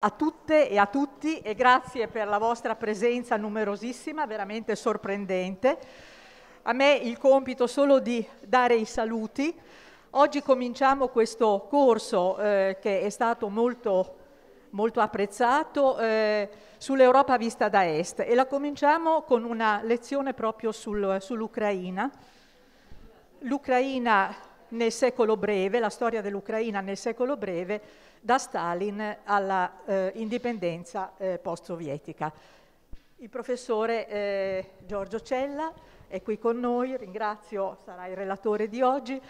a tutte e a tutti e grazie per la vostra presenza numerosissima, veramente sorprendente. A me il compito solo di dare i saluti. Oggi cominciamo questo corso eh, che è stato molto, molto apprezzato eh, sull'Europa vista da Est e la cominciamo con una lezione proprio sul, sull'Ucraina. L'Ucraina nel secolo breve, la storia dell'Ucraina nel secolo breve, da Stalin alla eh, eh, post-sovietica. Il professore eh, Giorgio Cella è qui con noi, ringrazio, sarà il relatore di oggi,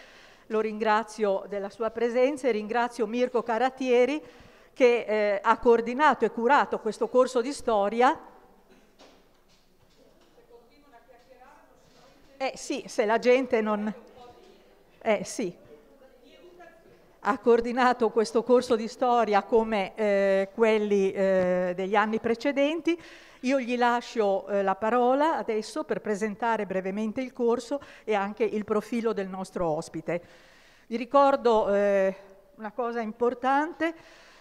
lo ringrazio della sua presenza e ringrazio Mirko Caratieri che eh, ha coordinato e curato questo corso di storia. Eh sì, se la gente non... Eh sì. Ha coordinato questo corso di storia come eh, quelli eh, degli anni precedenti. Io gli lascio eh, la parola adesso per presentare brevemente il corso e anche il profilo del nostro ospite. Vi ricordo eh, una cosa importante.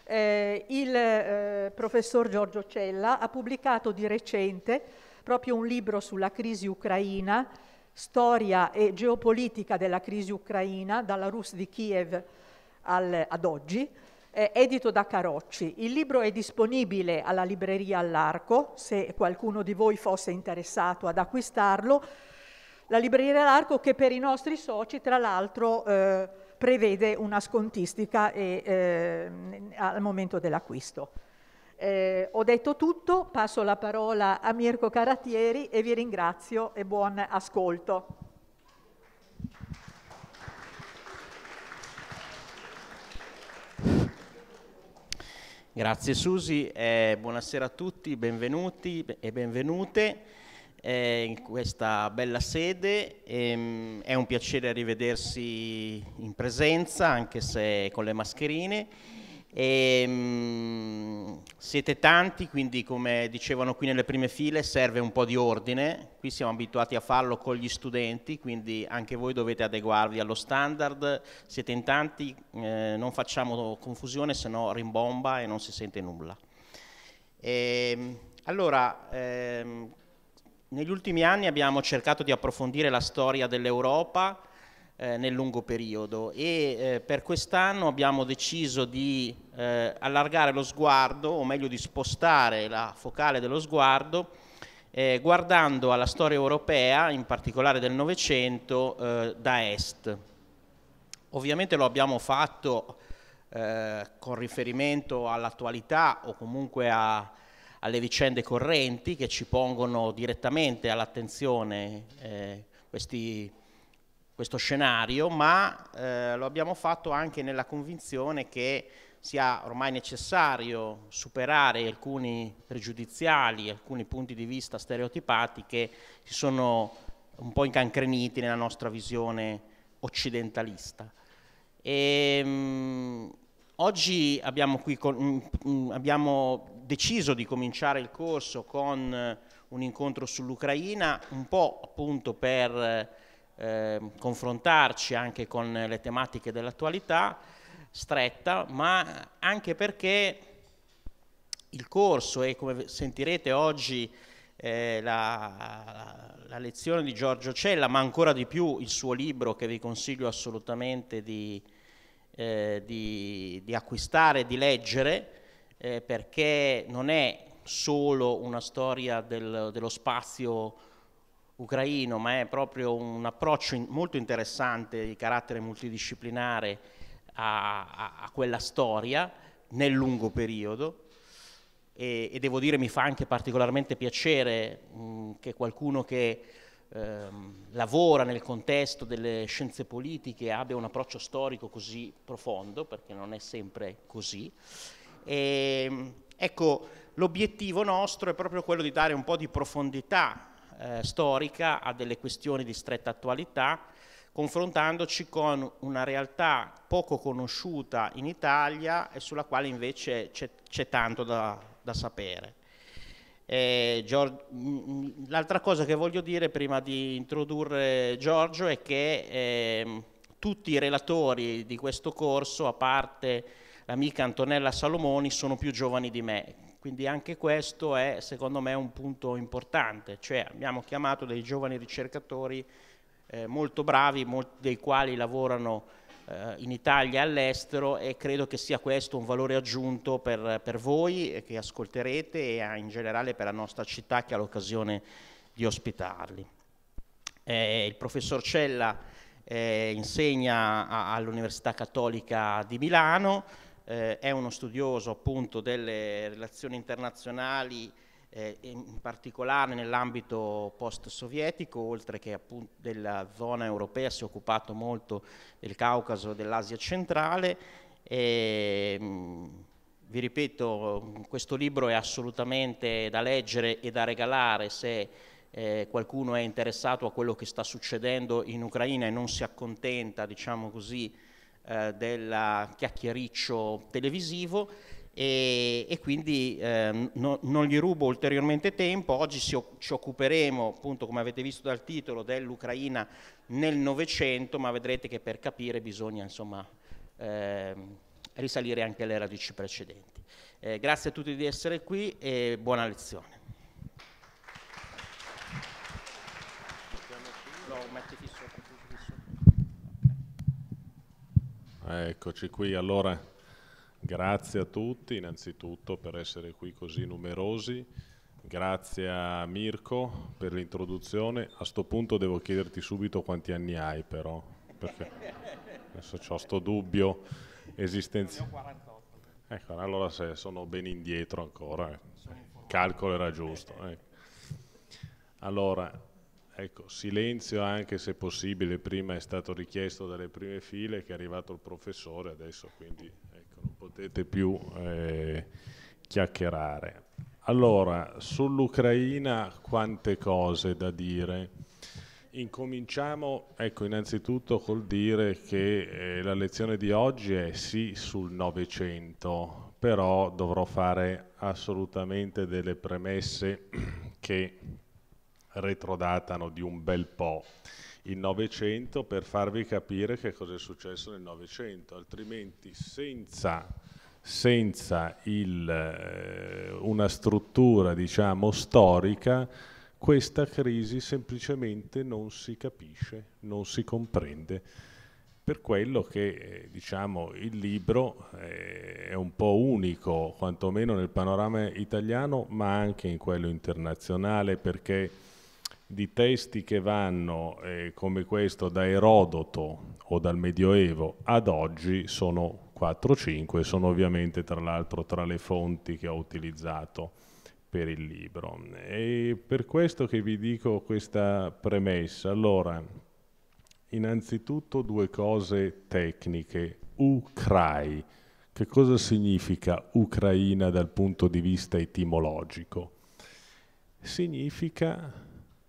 Eh, il eh, professor Giorgio Cella ha pubblicato di recente proprio un libro sulla crisi ucraina storia e geopolitica della crisi ucraina, dalla Rus di Kiev al, ad oggi, eh, edito da Carocci. Il libro è disponibile alla libreria all'Arco, se qualcuno di voi fosse interessato ad acquistarlo. La libreria all'Arco che per i nostri soci, tra l'altro, eh, prevede una scontistica e, eh, al momento dell'acquisto. Eh, ho detto tutto, passo la parola a Mirko Caratieri e vi ringrazio e buon ascolto. Grazie Susi, eh, buonasera a tutti, benvenuti e benvenute eh, in questa bella sede. Ehm, è un piacere rivedersi in presenza, anche se con le mascherine. E, ehm, mh, siete tanti, quindi come dicevano qui nelle prime file serve un po' di ordine, qui siamo abituati a farlo con gli studenti, quindi anche voi dovete adeguarvi allo standard, siete in tanti, eh, non facciamo confusione se no rimbomba e non si sente nulla. E, ehm, allora, ehm, negli ultimi anni abbiamo cercato di approfondire la storia dell'Europa, eh, nel lungo periodo e eh, per quest'anno abbiamo deciso di eh, allargare lo sguardo, o meglio di spostare la focale dello sguardo, eh, guardando alla storia europea, in particolare del Novecento, eh, da est. Ovviamente lo abbiamo fatto eh, con riferimento all'attualità o comunque a, alle vicende correnti che ci pongono direttamente all'attenzione questi questo scenario, ma eh, lo abbiamo fatto anche nella convinzione che sia ormai necessario superare alcuni pregiudiziali, alcuni punti di vista stereotipati che si sono un po' incancreniti nella nostra visione occidentalista. E, ehm, mh, oggi abbiamo, con, mh, mm, mm, abbiamo, deciso di cominciare il corso con un incontro sull'Ucraina, un po' appunto per... Uh, eh, confrontarci anche con le tematiche dell'attualità stretta, ma anche perché il corso e come sentirete oggi eh, la, la, lezione di Giorgio Cella, ma ancora di più il suo libro che vi consiglio assolutamente di, eh, di, di acquistare, di leggere, eh, perché non è solo una storia del, dello spazio ucraino, ma è proprio un approccio in, molto interessante di carattere multidisciplinare a, a, a quella storia nel lungo periodo. E, e, devo dire mi fa anche particolarmente piacere mh, che qualcuno che ehm, lavora nel contesto delle scienze politiche abbia un approccio storico così profondo, perché non è sempre così. E, ehm, ecco, l'obiettivo nostro è proprio quello di dare un po' di profondità eh, storica a delle questioni di stretta attualità, confrontandoci con una realtà poco conosciuta in Italia e sulla quale invece c'è tanto da, da sapere. Eh, mm, mm, L'altra cosa che voglio dire prima di introdurre Giorgio è che eh, tutti i relatori di questo corso, a parte l'amica Antonella Salomoni, sono più giovani di me, quindi anche questo è secondo me un punto importante, cioè abbiamo chiamato dei giovani ricercatori eh, molto bravi, molti dei quali lavorano eh, in Italia e all'estero e credo che sia questo un valore aggiunto per, per voi eh, che ascolterete e in generale per la nostra città che ha l'occasione di ospitarli. Eh, il professor Cella eh, insegna all'Università Cattolica di Milano, eh, è uno studioso appunto delle relazioni internazionali eh, in particolare nell'ambito post-sovietico, oltre che appunto della zona europea, si è occupato molto del Caucaso, e dell'Asia centrale. E, ehm, mh, vi ripeto, questo libro è assolutamente da leggere e da regalare se eh, qualcuno è interessato a quello che sta succedendo in Ucraina e non si accontenta, diciamo così, eh, del chiacchiericcio televisivo e, e quindi eh, no, non gli rubo ulteriormente tempo. Oggi si, ci occuperemo, appunto come avete visto dal titolo, dell'Ucraina nel Novecento, ma vedrete che per capire bisogna insomma, eh, risalire anche alle radici precedenti. Eh, grazie a tutti di essere qui e buona lezione. Eccoci qui, allora grazie a tutti innanzitutto per essere qui così numerosi, grazie a Mirko per l'introduzione, a sto punto devo chiederti subito quanti anni hai però, perché adesso ho sto dubbio esistenziale. Ecco, allora se sono ben indietro ancora, il eh, calcolo era giusto. Ecco. Allora, Ecco, silenzio anche se possibile, prima è stato richiesto dalle prime file che è arrivato il professore adesso, quindi ecco, non potete più eh, chiacchierare. Allora, sull'Ucraina quante cose da dire? Incominciamo ecco, innanzitutto col dire che eh, la lezione di oggi è sì sul Novecento, però dovrò fare assolutamente delle premesse che retrodatano di un bel po' il Novecento per farvi capire che cosa è successo nel Novecento, altrimenti senza, senza il, eh, una struttura diciamo, storica questa crisi semplicemente non si capisce, non si comprende. Per quello che eh, diciamo, il libro eh, è un po' unico, quantomeno nel panorama italiano, ma anche in quello internazionale, perché di testi che vanno eh, come questo da Erodoto o dal Medioevo ad oggi sono 4-5, sono ovviamente tra l'altro tra le fonti che ho utilizzato per il libro. E per questo che vi dico questa premessa. Allora, innanzitutto due cose tecniche. Ucrai. Che cosa significa Ucraina dal punto di vista etimologico? Significa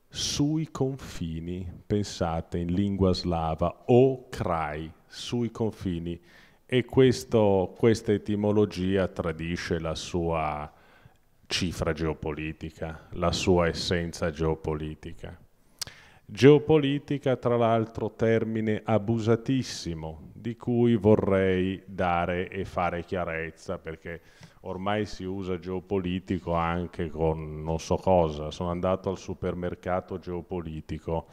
sui confini, pensate in lingua slava, o krai, sui confini. E questo, questa etimologia tradisce la sua cifra geopolitica, la sua essenza geopolitica. Geopolitica, tra l'altro, termine abusatissimo, di cui vorrei dare e fare chiarezza, perché ormai si usa geopolitico anche con non so cosa, sono andato al supermercato geopolitico,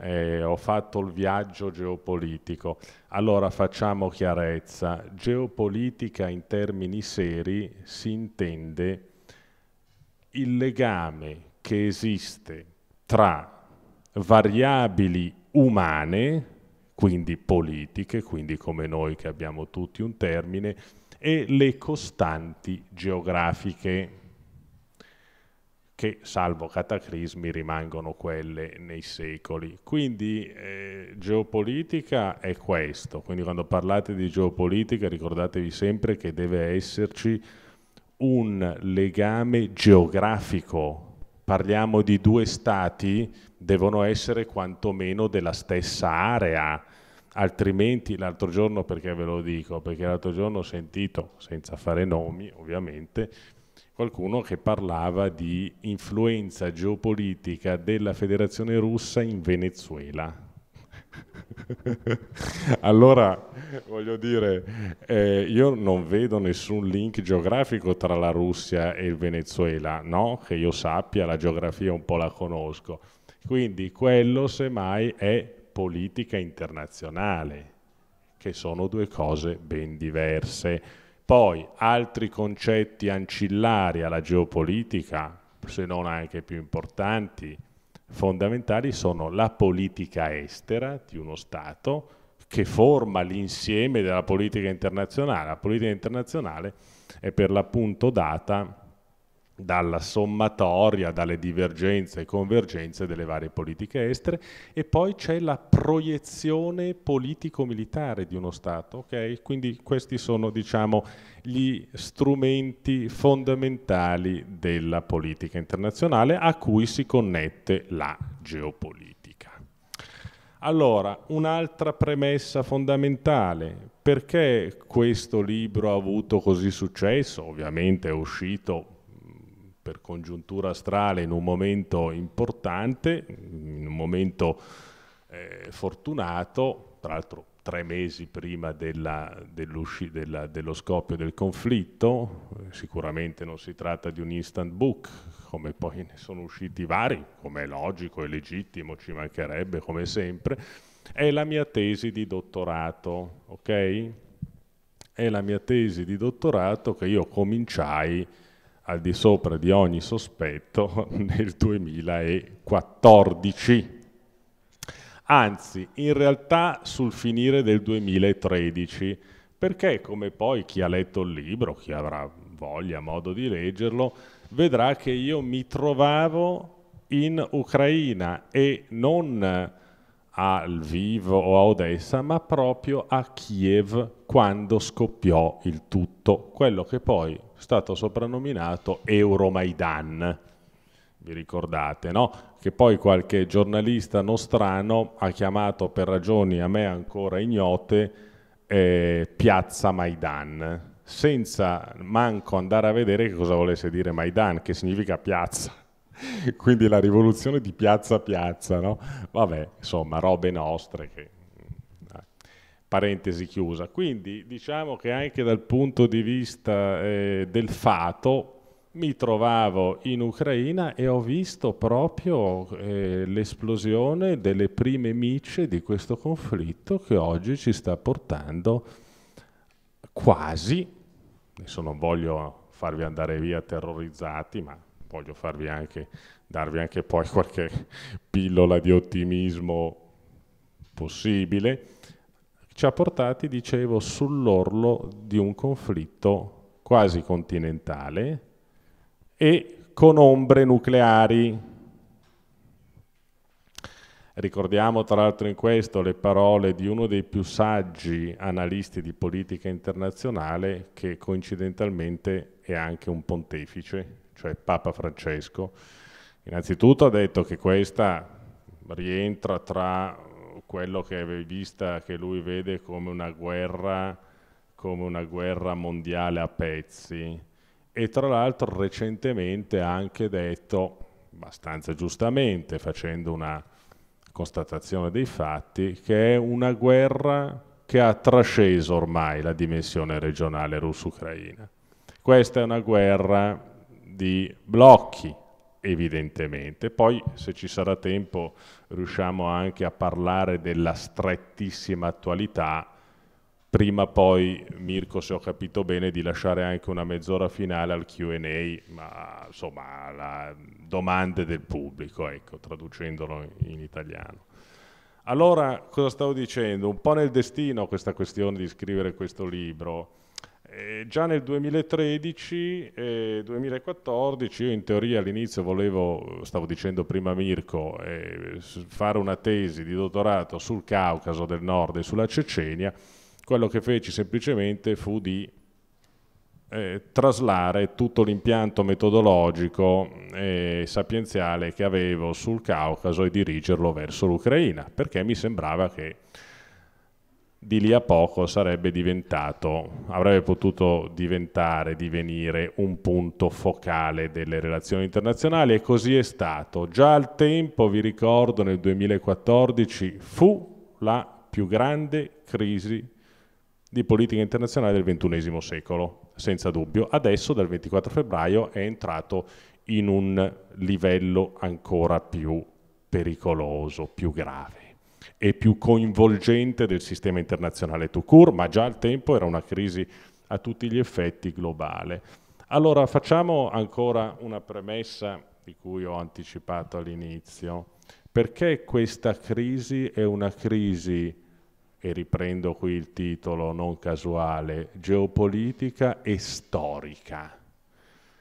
eh, ho fatto il viaggio geopolitico. Allora facciamo chiarezza, geopolitica in termini seri si intende il legame che esiste tra variabili umane, quindi politiche, quindi come noi che abbiamo tutti un termine, e le costanti geografiche, che salvo cataclismi rimangono quelle nei secoli. Quindi eh, geopolitica è questo, quindi quando parlate di geopolitica ricordatevi sempre che deve esserci un legame geografico. Parliamo di due stati, devono essere quantomeno della stessa area, altrimenti l'altro giorno perché ve lo dico perché l'altro giorno ho sentito senza fare nomi ovviamente qualcuno che parlava di influenza geopolitica della federazione russa in Venezuela allora voglio dire eh, io non vedo nessun link geografico tra la Russia e il Venezuela no che io sappia la geografia un po' la conosco quindi quello semmai è politica internazionale, che sono due cose ben diverse. Poi altri concetti ancillari alla geopolitica, se non anche più importanti, fondamentali sono la politica estera di uno Stato che forma l'insieme della politica internazionale. La politica internazionale è per l'appunto data dalla sommatoria, dalle divergenze e convergenze delle varie politiche estere e poi c'è la proiezione politico-militare di uno Stato, okay? quindi questi sono diciamo, gli strumenti fondamentali della politica internazionale a cui si connette la geopolitica. Allora, un'altra premessa fondamentale, perché questo libro ha avuto così successo? Ovviamente è uscito per congiuntura astrale in un momento importante, in un momento eh, fortunato, tra l'altro tre mesi prima della, della, dello scoppio del conflitto, sicuramente non si tratta di un instant book, come poi ne sono usciti vari, come è logico e legittimo, ci mancherebbe come sempre, è la mia tesi di dottorato, ok? È la mia tesi di dottorato che io cominciai al di sopra di ogni sospetto nel 2014. Anzi, in realtà sul finire del 2013, perché come poi chi ha letto il libro, chi avrà voglia, modo di leggerlo, vedrà che io mi trovavo in Ucraina e non a Lviv o a Odessa, ma proprio a Kiev quando scoppiò il tutto, quello che poi stato soprannominato Euromaidan. Vi ricordate, no? Che poi qualche giornalista nostrano ha chiamato per ragioni a me ancora ignote eh, Piazza Maidan, senza manco andare a vedere che cosa volesse dire Maidan, che significa piazza. Quindi la rivoluzione di piazza a piazza, no? Vabbè, insomma, robe nostre che parentesi chiusa. Quindi diciamo che anche dal punto di vista eh, del fato mi trovavo in Ucraina e ho visto proprio eh, l'esplosione delle prime micce di questo conflitto che oggi ci sta portando quasi, adesso non voglio farvi andare via terrorizzati, ma voglio farvi anche, darvi anche poi qualche pillola di ottimismo possibile, ci ha portati, dicevo, sull'orlo di un conflitto quasi continentale e con ombre nucleari. Ricordiamo tra l'altro in questo le parole di uno dei più saggi analisti di politica internazionale che coincidentalmente è anche un pontefice, cioè Papa Francesco. Innanzitutto ha detto che questa rientra tra quello che avevi vista, che lui vede come una guerra, come una guerra mondiale a pezzi. E tra l'altro recentemente ha anche detto, abbastanza giustamente, facendo una constatazione dei fatti, che è una guerra che ha trasceso ormai la dimensione regionale russo-ucraina. Questa è una guerra di blocchi, evidentemente. Poi, se ci sarà tempo, riusciamo anche a parlare della strettissima attualità prima poi Mirko se ho capito bene di lasciare anche una mezz'ora finale al Q&A ma insomma alle domande del pubblico ecco traducendolo in italiano allora cosa stavo dicendo un po' nel destino questa questione di scrivere questo libro eh, già nel 2013 e 2014 io in teoria all'inizio volevo, stavo dicendo prima Mirko, eh, fare una tesi di dottorato sul Caucaso del Nord e sulla Cecenia, quello che feci semplicemente fu di eh, traslare tutto l'impianto metodologico e eh, sapienziale che avevo sul Caucaso e dirigerlo verso l'Ucraina, perché mi sembrava che di lì a poco sarebbe diventato, avrebbe potuto diventare, divenire un punto focale delle relazioni internazionali e così è stato. Già al tempo, vi ricordo, nel 2014 fu la più grande crisi di politica internazionale del XXI secolo, senza dubbio. Adesso dal 24 febbraio è entrato in un livello ancora più pericoloso, più grave e più coinvolgente del sistema internazionale to court, ma già al tempo era una crisi a tutti gli effetti globale. Allora facciamo ancora una premessa di cui ho anticipato all'inizio. Perché questa crisi è una crisi, e riprendo qui il titolo non casuale, geopolitica e storica?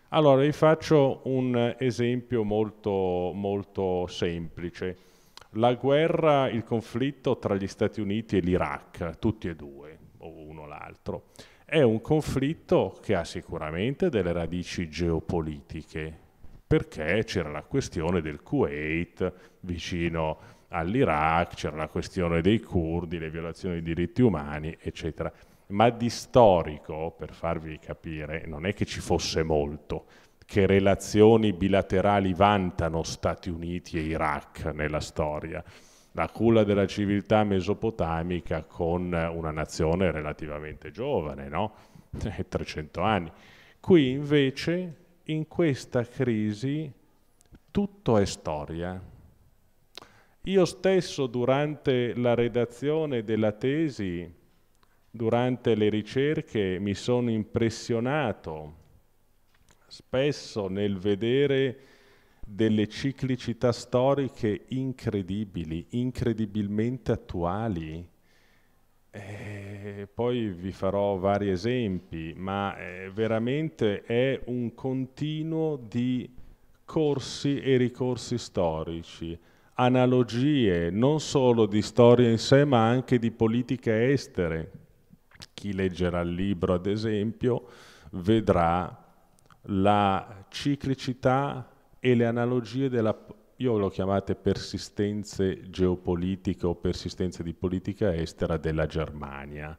Allora vi faccio un esempio molto, molto semplice la guerra, il conflitto tra gli Stati Uniti e l'Iraq, tutti e due, o uno o l'altro, è un conflitto che ha sicuramente delle radici geopolitiche, perché c'era la questione del Kuwait vicino all'Iraq, c'era la questione dei curdi, le violazioni dei diritti umani, eccetera. Ma di storico, per farvi capire, non è che ci fosse molto che relazioni bilaterali vantano Stati Uniti e Iraq nella storia. La culla della civiltà mesopotamica con una nazione relativamente giovane, no? 300 anni. Qui invece, in questa crisi, tutto è storia. Io stesso durante la redazione della tesi, durante le ricerche, mi sono impressionato spesso nel vedere delle ciclicità storiche incredibili, incredibilmente attuali. E eh, poi vi farò vari esempi, ma eh, veramente è un continuo di corsi e ricorsi storici, analogie non solo di storia in sé, ma anche di politiche estere. Chi leggerà il libro, ad esempio, vedrà la ciclicità e le analogie della, io l'ho chiamate persistenze geopolitiche o persistenze di politica estera della Germania.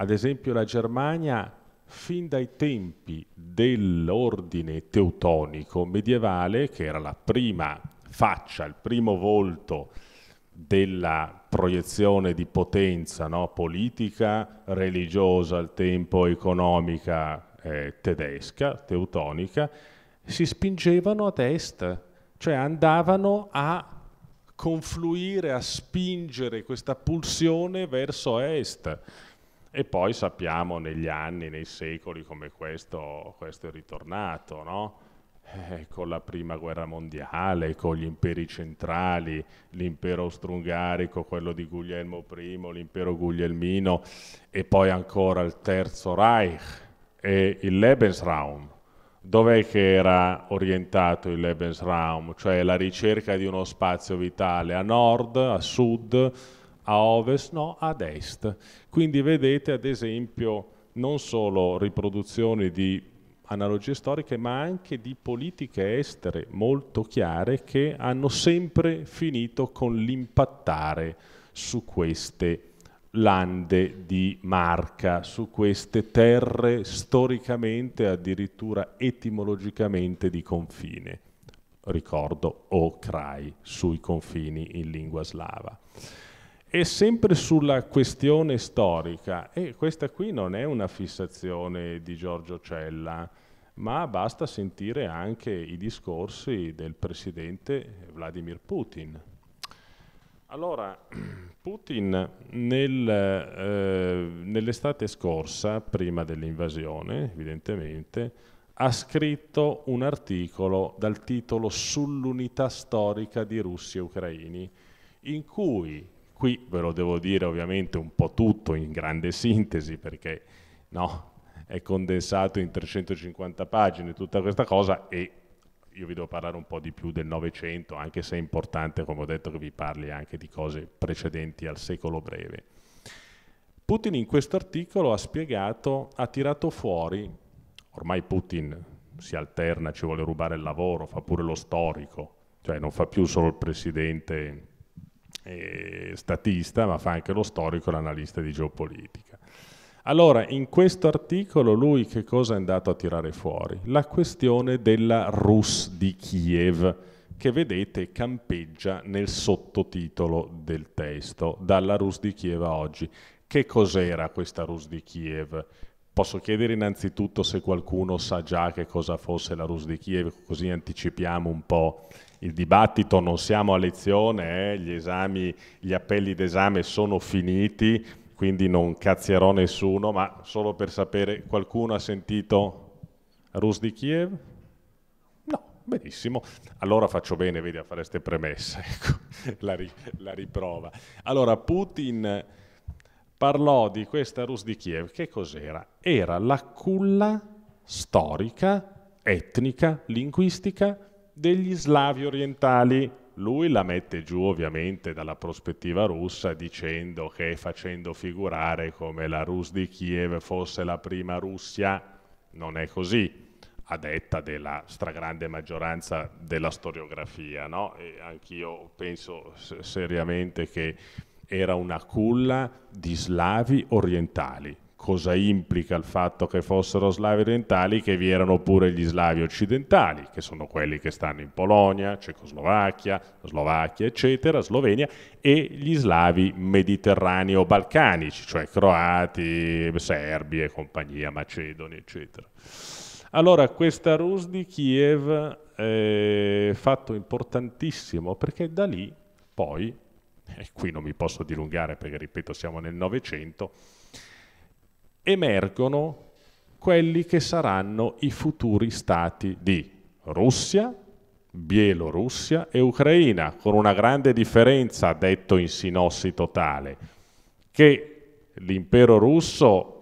Ad esempio la Germania fin dai tempi dell'ordine teutonico medievale, che era la prima faccia, il primo volto della proiezione di potenza no? politica, religiosa al tempo, economica, eh, tedesca, teutonica, si spingevano ad est, cioè andavano a confluire, a spingere questa pulsione verso est. E poi sappiamo negli anni, nei secoli, come questo, questo è ritornato, no? eh, con la prima guerra mondiale, con gli imperi centrali, l'impero austro-ungarico, quello di Guglielmo I, l'impero guglielmino e poi ancora il terzo Reich, e il Lebensraum. Dov'è che era orientato il Lebensraum? Cioè la ricerca di uno spazio vitale a nord, a sud, a ovest, no, ad est. Quindi vedete ad esempio non solo riproduzioni di analogie storiche, ma anche di politiche estere molto chiare che hanno sempre finito con l'impattare su queste lande di Marca, su queste terre storicamente, addirittura etimologicamente di confine. Ricordo Okraj, sui confini in lingua slava. E sempre sulla questione storica, e questa qui non è una fissazione di Giorgio Cella, ma basta sentire anche i discorsi del presidente Vladimir Putin, allora, Putin nel, eh, nell'estate scorsa, prima dell'invasione evidentemente, ha scritto un articolo dal titolo Sull'unità storica di russi e ucraini, in cui, qui ve lo devo dire ovviamente un po' tutto in grande sintesi perché no, è condensato in 350 pagine tutta questa cosa e io vi devo parlare un po' di più del Novecento, anche se è importante, come ho detto, che vi parli anche di cose precedenti al secolo breve. Putin in questo articolo ha spiegato, ha tirato fuori, ormai Putin si alterna, ci vuole rubare il lavoro, fa pure lo storico, cioè non fa più solo il presidente eh, statista, ma fa anche lo storico e l'analista di geopolitica. Allora, in questo articolo lui che cosa è andato a tirare fuori? La questione della Rus di Kiev, che vedete campeggia nel sottotitolo del testo, dalla Rus di Kiev a oggi. Che cos'era questa Rus di Kiev? Posso chiedere innanzitutto se qualcuno sa già che cosa fosse la Rus di Kiev, così anticipiamo un po' il dibattito, non siamo a lezione, eh? gli, esami, gli appelli d'esame sono finiti, quindi non cazzierò nessuno, ma solo per sapere, qualcuno ha sentito Rus di Kiev? No, benissimo. Allora faccio bene, vedi, a fare queste premesse, ecco, la, ri la, riprova. Allora, Putin parlò di questa Rus di Kiev, che cos'era? Era la culla storica, etnica, linguistica degli slavi orientali lui la mette giù ovviamente dalla prospettiva russa dicendo che facendo figurare come la Rus di Kiev fosse la prima Russia, non è così, a detta della stragrande maggioranza della storiografia. No? anch'io penso seriamente che era una culla di slavi orientali, cosa implica il fatto che fossero slavi orientali, che vi erano pure gli slavi occidentali, che sono quelli che stanno in Polonia, Cecoslovacchia, Slovacchia, eccetera, Slovenia, e gli slavi mediterraneo balcanici, cioè croati, serbi e compagnia, macedoni, eccetera. Allora, questa Rus di Kiev è fatto importantissimo perché da lì poi, e qui non mi posso dilungare perché ripeto siamo nel Novecento, emergono quelli che saranno i futuri stati di Russia, Bielorussia e Ucraina, con una grande differenza, detto in sinossi totale, che l'impero russo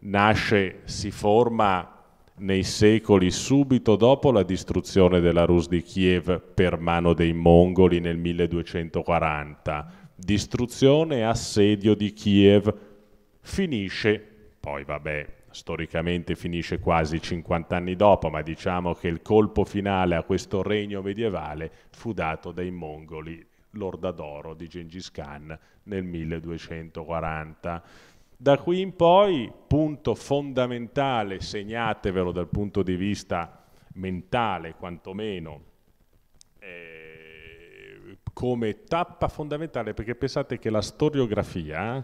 nasce, si forma nei secoli subito dopo la distruzione della Rus di Kiev per mano dei mongoli nel 1240, distruzione e assedio di Kiev, finisce poi vabbè, storicamente finisce quasi 50 anni dopo, ma diciamo che il colpo finale a questo regno medievale fu dato dai mongoli, l'Orda d'Oro di Gengis Khan nel 1240. Da qui in poi, punto fondamentale, segnatevelo dal punto di vista mentale quantomeno, eh, come tappa fondamentale, perché pensate che la storiografia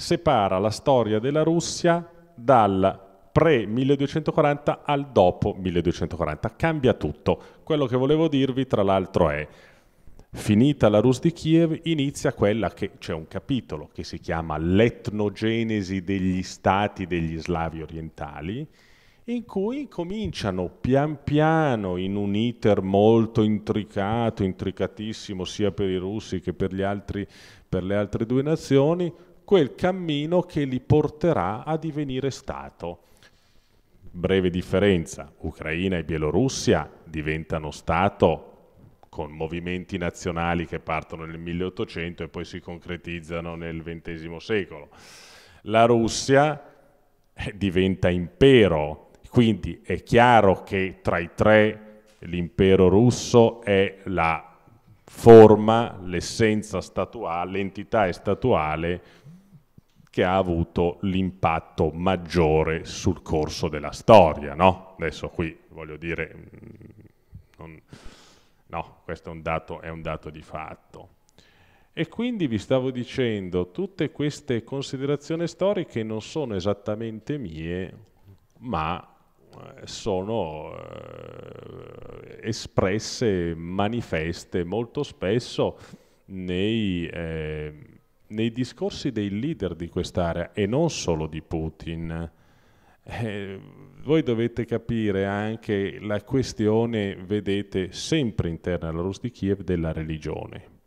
separa la storia della Russia dal pre-1240 al dopo 1240. Cambia tutto. Quello che volevo dirvi, tra l'altro, è finita la Rus di Kiev, inizia quella che c'è un capitolo che si chiama L'etnogenesi degli stati degli slavi orientali, in cui cominciano pian piano in un iter molto intricato, intricatissimo sia per i russi che per, altri, per le altre due nazioni, quel cammino che li porterà a divenire Stato. Breve differenza, Ucraina e Bielorussia diventano Stato con movimenti nazionali che partono nel 1800 e poi si concretizzano nel XX secolo. La Russia eh, diventa impero, quindi è chiaro che tra i tre l'impero russo è la forma, l'essenza statuale, l'entità è statuale che ha avuto l'impatto maggiore sul corso della storia, no? Adesso qui voglio dire, mm, non, no, questo è un, dato, è un dato di fatto. E quindi vi stavo dicendo, tutte queste considerazioni storiche non sono esattamente mie, ma eh, sono eh, espresse, manifeste molto spesso nei, eh, nei discorsi dei leader di quest'area e non solo di Putin, eh, voi dovete capire anche la questione, vedete, sempre interna alla Rus di Kiev, della religione.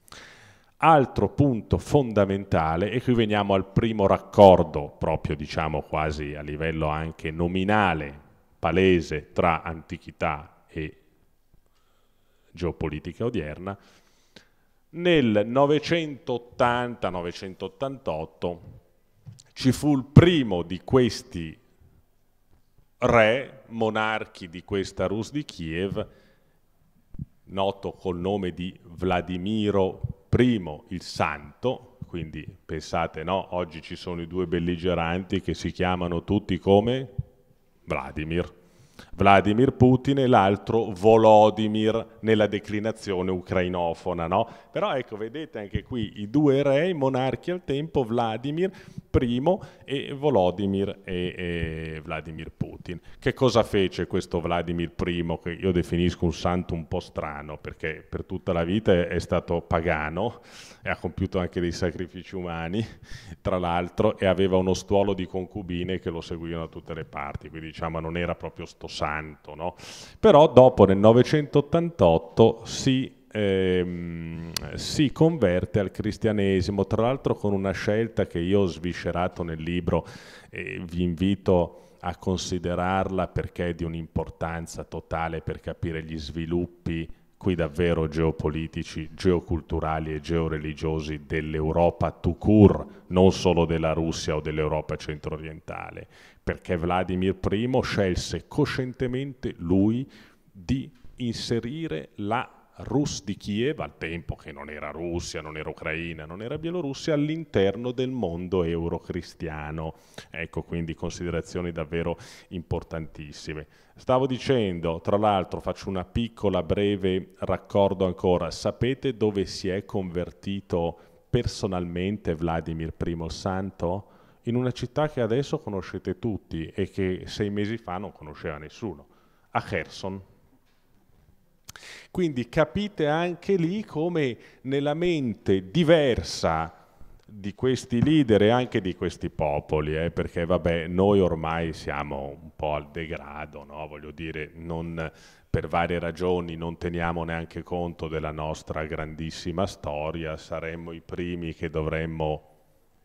Altro punto fondamentale, e qui veniamo al primo raccordo, proprio diciamo quasi a livello anche nominale, palese, tra antichità e geopolitica odierna, nel 980-988 ci fu il primo di questi re, monarchi di questa Rus di Kiev, noto col nome di Vladimiro I il Santo, quindi pensate, no, oggi ci sono i due belligeranti che si chiamano tutti come Vladimir, Vladimir Putin e l'altro Volodymyr nella declinazione ucrainofona. No? Però ecco, vedete anche qui i due re, i monarchi al tempo, Vladimir I e Volodymyr e, e Vladimir Putin. Che cosa fece questo Vladimir I, che io definisco un santo un po' strano, perché per tutta la vita è, stato pagano e ha compiuto anche dei sacrifici umani, tra l'altro, e aveva uno stuolo di concubine che lo seguivano da tutte le parti, quindi diciamo non era proprio sto santo, no? però dopo nel 988 si Ehm, si converte al cristianesimo, tra l'altro con una scelta che io ho sviscerato nel libro e vi invito a considerarla perché è di un'importanza totale per capire gli sviluppi qui davvero geopolitici, geoculturali e georeligiosi dell'Europa tout court, non solo della Russia o dell'Europa centro-orientale, perché Vladimir I scelse coscientemente lui di inserire la Rus di Kiev, al tempo che non era Russia, non era Ucraina, non era Bielorussia, all'interno del mondo eurocristiano. Ecco, quindi considerazioni davvero importantissime. Stavo dicendo, tra l'altro faccio una piccola breve raccordo ancora, sapete dove si è convertito personalmente Vladimir I Santo? In una città che adesso conoscete tutti e che sei mesi fa non conosceva nessuno, a Kherson quindi capite anche lì come nella mente diversa di questi leader e anche di questi popoli, eh, perché vabbè, noi ormai siamo un po' al degrado, no? voglio dire, non, per varie ragioni non teniamo neanche conto della nostra grandissima storia, saremmo i primi che dovremmo,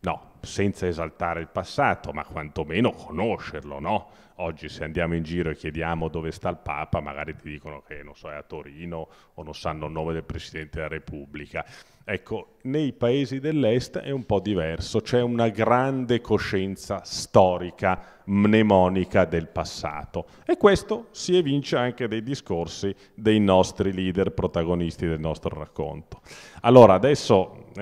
no, senza esaltare il passato, ma quantomeno conoscerlo, no? Oggi se andiamo in giro e chiediamo dove sta il Papa, magari ti dicono che non so, è a Torino o non sanno il nome del Presidente della Repubblica. Ecco, nei paesi dell'Est è un po' diverso, c'è una grande coscienza storica, mnemonica del passato e questo si evince anche dai discorsi dei nostri leader protagonisti del nostro racconto. Allora, adesso eh,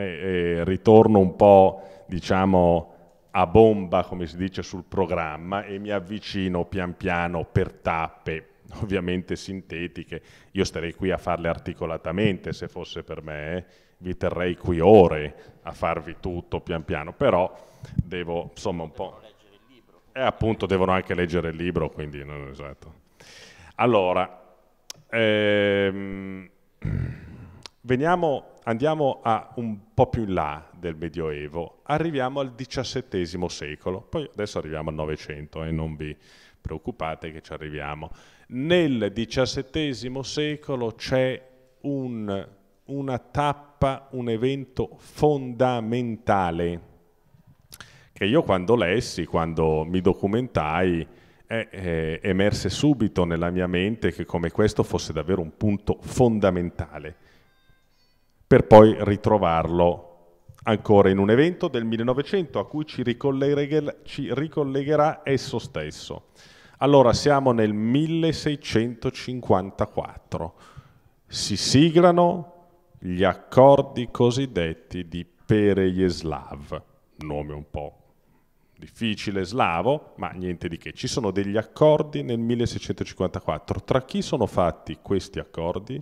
eh, ritorno un po', diciamo, a bomba, come si dice, sul programma e mi avvicino pian piano per tappe, ovviamente sintetiche. Io starei qui a farle articolatamente se fosse per me, eh. vi terrei qui ore a farvi tutto pian piano, però devo insomma un po'... E eh, appunto devono anche leggere il libro, quindi non esatto. Allora, ehm, veniamo andiamo a un po' più in là del Medioevo, arriviamo al XVII secolo, poi adesso arriviamo al Novecento e eh, non vi preoccupate che ci arriviamo. Nel XVII secolo c'è un, una tappa, un evento fondamentale che io quando lessi, quando mi documentai, eh, eh, emerse subito nella mia mente che come questo fosse davvero un punto fondamentale per poi ritrovarlo ancora in un evento del 1900 a cui ci, ricollegher ci ricollegherà esso stesso. Allora siamo nel 1654, si siglano gli accordi cosiddetti di Pereyeslav, nome un po' difficile slavo, ma niente di che. Ci sono degli accordi nel 1654. Tra chi sono fatti questi accordi?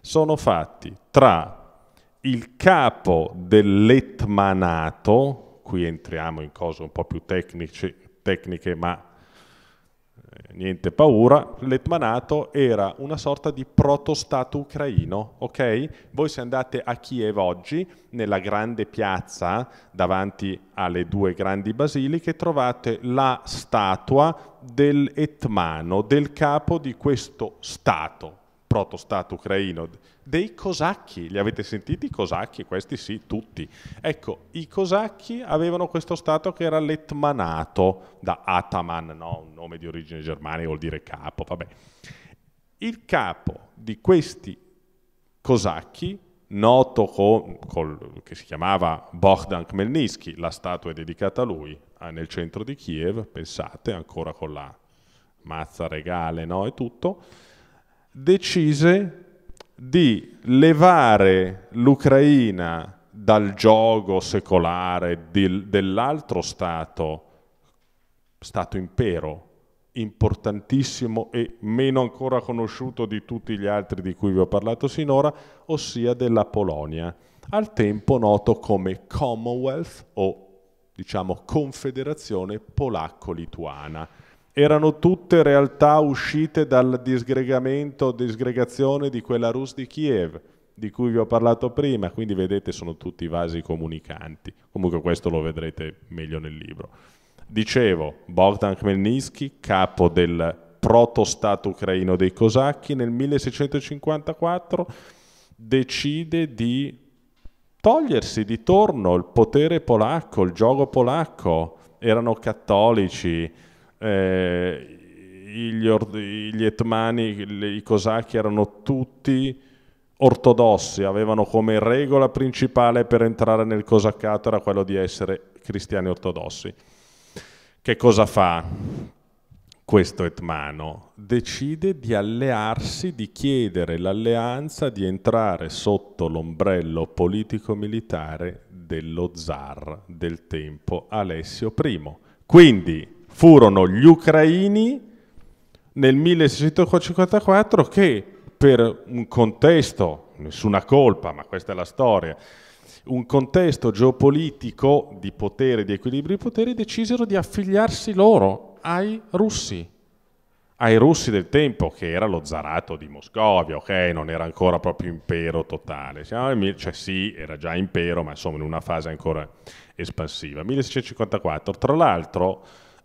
Sono fatti tra il capo dell'etmanato, qui entriamo in cose un po' più tecnici, tecniche, ma eh, niente paura, l'etmanato era una sorta di protostato ucraino, ok? Voi se andate a Kiev oggi, nella grande piazza davanti alle due grandi basiliche, trovate la statua dell'etmano, del capo di questo stato, protostato ucraino dei cosacchi, li avete sentiti i cosacchi? Questi sì, tutti. Ecco, i cosacchi avevano questo stato che era letmanato da Ataman, no? un nome di origine germanica vuol dire capo, vabbè. Il capo di questi cosacchi, noto con, col, che si chiamava Bogdan Khmelnytsky, la statua è dedicata a lui, ah, nel centro di Kiev, pensate, ancora con la mazza regale no? e tutto, decise di levare l'Ucraina dal gioco secolare di, dell'altro Stato, Stato impero, importantissimo e meno ancora conosciuto di tutti gli altri di cui vi ho parlato sinora, ossia della Polonia, al tempo noto come Commonwealth o diciamo Confederazione Polacco-Lituana erano tutte realtà uscite dal disgregamento, disgregazione di quella Rus di Kiev, di cui vi ho parlato prima, quindi vedete sono tutti vasi comunicanti, comunque questo lo vedrete meglio nel libro. Dicevo, Bogdan Khmelnytsky, capo del proto-stato ucraino dei Cosacchi, nel 1654 decide di togliersi di torno il potere polacco, il gioco polacco, erano cattolici, eh, gli, gli, etmani, i cosacchi erano tutti ortodossi, avevano come regola principale per entrare nel cosaccato era quello di essere cristiani ortodossi. Che cosa fa questo etmano? Decide di allearsi, di chiedere l'alleanza di entrare sotto l'ombrello politico-militare dello zar del tempo Alessio I. Quindi furono gli ucraini nel 1654 che per un contesto, nessuna colpa, ma questa è la storia, un contesto geopolitico di potere, di equilibrio di poteri, decisero di affiliarsi loro ai russi, ai russi del tempo, che era lo zarato di Moscovia, ok? Non era ancora proprio impero totale, cioè sì, era già impero, ma insomma in una fase ancora espansiva. 1654, tra l'altro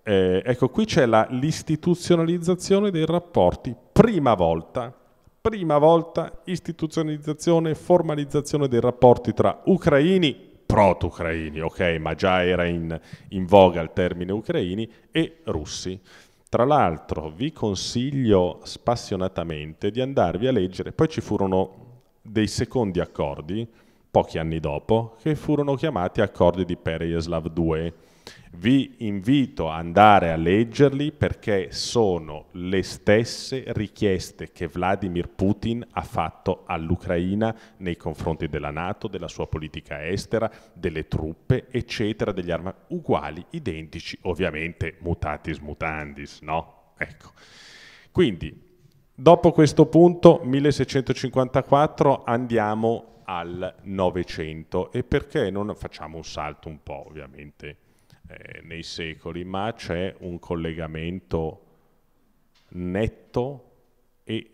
eh, ecco, qui c'è la, l'istituzionalizzazione dei rapporti, prima volta, prima volta istituzionalizzazione e formalizzazione dei rapporti tra ucraini, proto-ucraini, ok, ma già era in, in voga il termine ucraini, e russi. Tra l'altro vi consiglio spassionatamente di andarvi a leggere, poi ci furono dei secondi accordi, pochi anni dopo, che furono chiamati accordi di Pereyaslav II, vi invito ad andare a leggerli perché sono le stesse richieste che Vladimir Putin ha fatto all'Ucraina nei confronti della Nato, della sua politica estera, delle truppe, eccetera, degli armamenti uguali, identici, ovviamente mutatis mutandis, no? Ecco. Quindi, dopo questo punto, 1654, andiamo al 900 e perché non facciamo un salto un po', ovviamente eh, nei secoli, ma c'è un collegamento netto e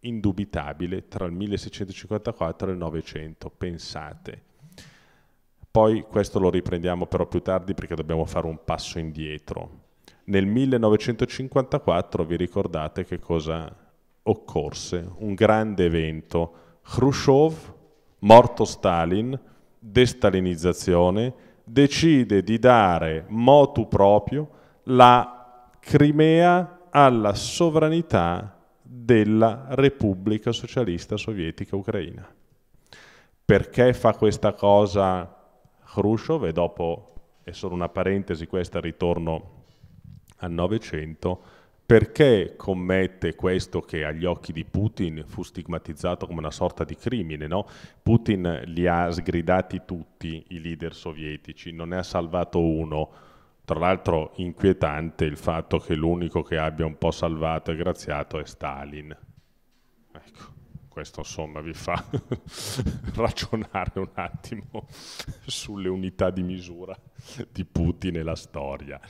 indubitabile tra il 1654 e il 900, pensate. Poi questo lo riprendiamo però più tardi perché dobbiamo fare un passo indietro. Nel 1954 vi ricordate che cosa occorse? Un grande evento. Khrushchev, morto Stalin, destalinizzazione, decide di dare motu proprio la Crimea alla sovranità della Repubblica Socialista Sovietica Ucraina. Perché fa questa cosa Khrushchev e dopo, è solo una parentesi questa, ritorno al Novecento, perché commette questo che agli occhi di Putin fu stigmatizzato come una sorta di crimine. No? Putin li ha sgridati tutti i leader sovietici, non ne ha salvato uno. Tra l'altro inquietante il fatto che l'unico che abbia un po' salvato e graziato è Stalin. Ecco, questo insomma vi fa ragionare un attimo sulle unità di misura di Putin e la storia.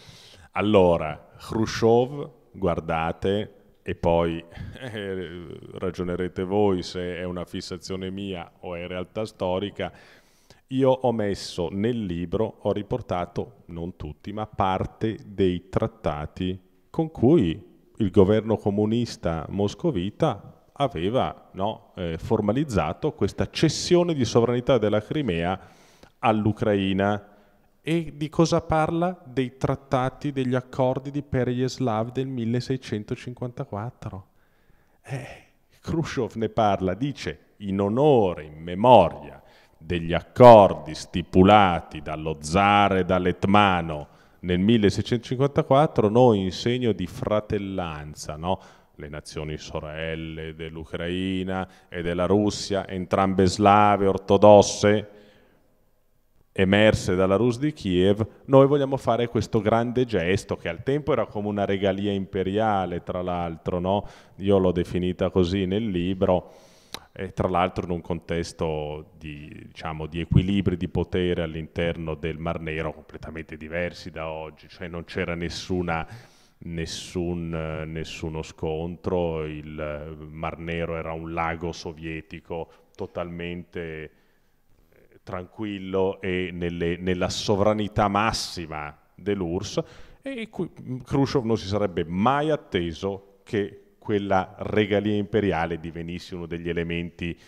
Allora, Khrushchev guardate e poi eh, ragionerete voi se è una fissazione mia o è realtà storica. Io ho messo nel libro, ho riportato, non tutti, ma parte dei trattati con cui il governo comunista moscovita aveva no, eh, formalizzato questa cessione di sovranità della Crimea all'Ucraina e di cosa parla? Dei trattati, degli accordi di Perejeslav del 1654. Eh, Khrushchev ne parla, dice, in onore, in memoria degli accordi stipulati dallo zar e dall'etmano nel 1654, noi in segno di fratellanza, no? le nazioni sorelle dell'Ucraina e della Russia, entrambe slave, ortodosse, emerse dalla Rus di Kiev, noi vogliamo fare questo grande gesto che al tempo era come una regalia imperiale, tra l'altro, no? io l'ho definita così nel libro, e tra l'altro in un contesto di, diciamo, di equilibri di potere all'interno del Mar Nero completamente diversi da oggi, cioè non c'era nessuna... Nessun, nessuno scontro, il Mar Nero era un lago sovietico totalmente tranquillo e nelle, nella sovranità massima dell'URSS e cui mm, Khrushchev non si sarebbe mai atteso che quella regalia imperiale divenisse uno degli elementi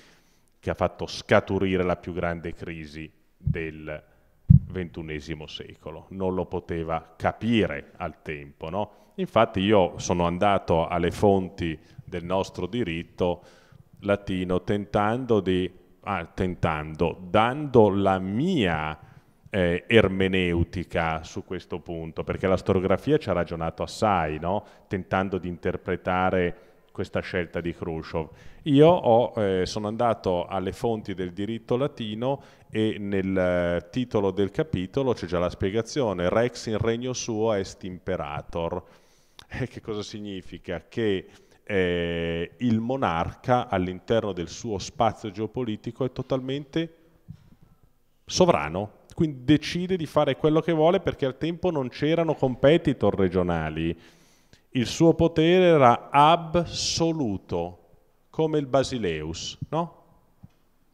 che ha fatto scaturire la più grande crisi del XXI secolo. Non lo poteva capire al tempo. No? Infatti io sono andato alle fonti del nostro diritto latino tentando di Ah, tentando, dando la mia eh, ermeneutica su questo punto, perché la storiografia ci ha ragionato assai, no? tentando di interpretare questa scelta di Khrushchev. Io ho, eh, sono andato alle fonti del diritto latino e nel eh, titolo del capitolo c'è già la spiegazione, Rex in regno suo est imperator. Eh, che cosa significa? Che eh, il monarca all'interno del suo spazio geopolitico è totalmente sovrano, quindi decide di fare quello che vuole perché al tempo non c'erano competitor regionali, il suo potere era assoluto, come il Basileus, no?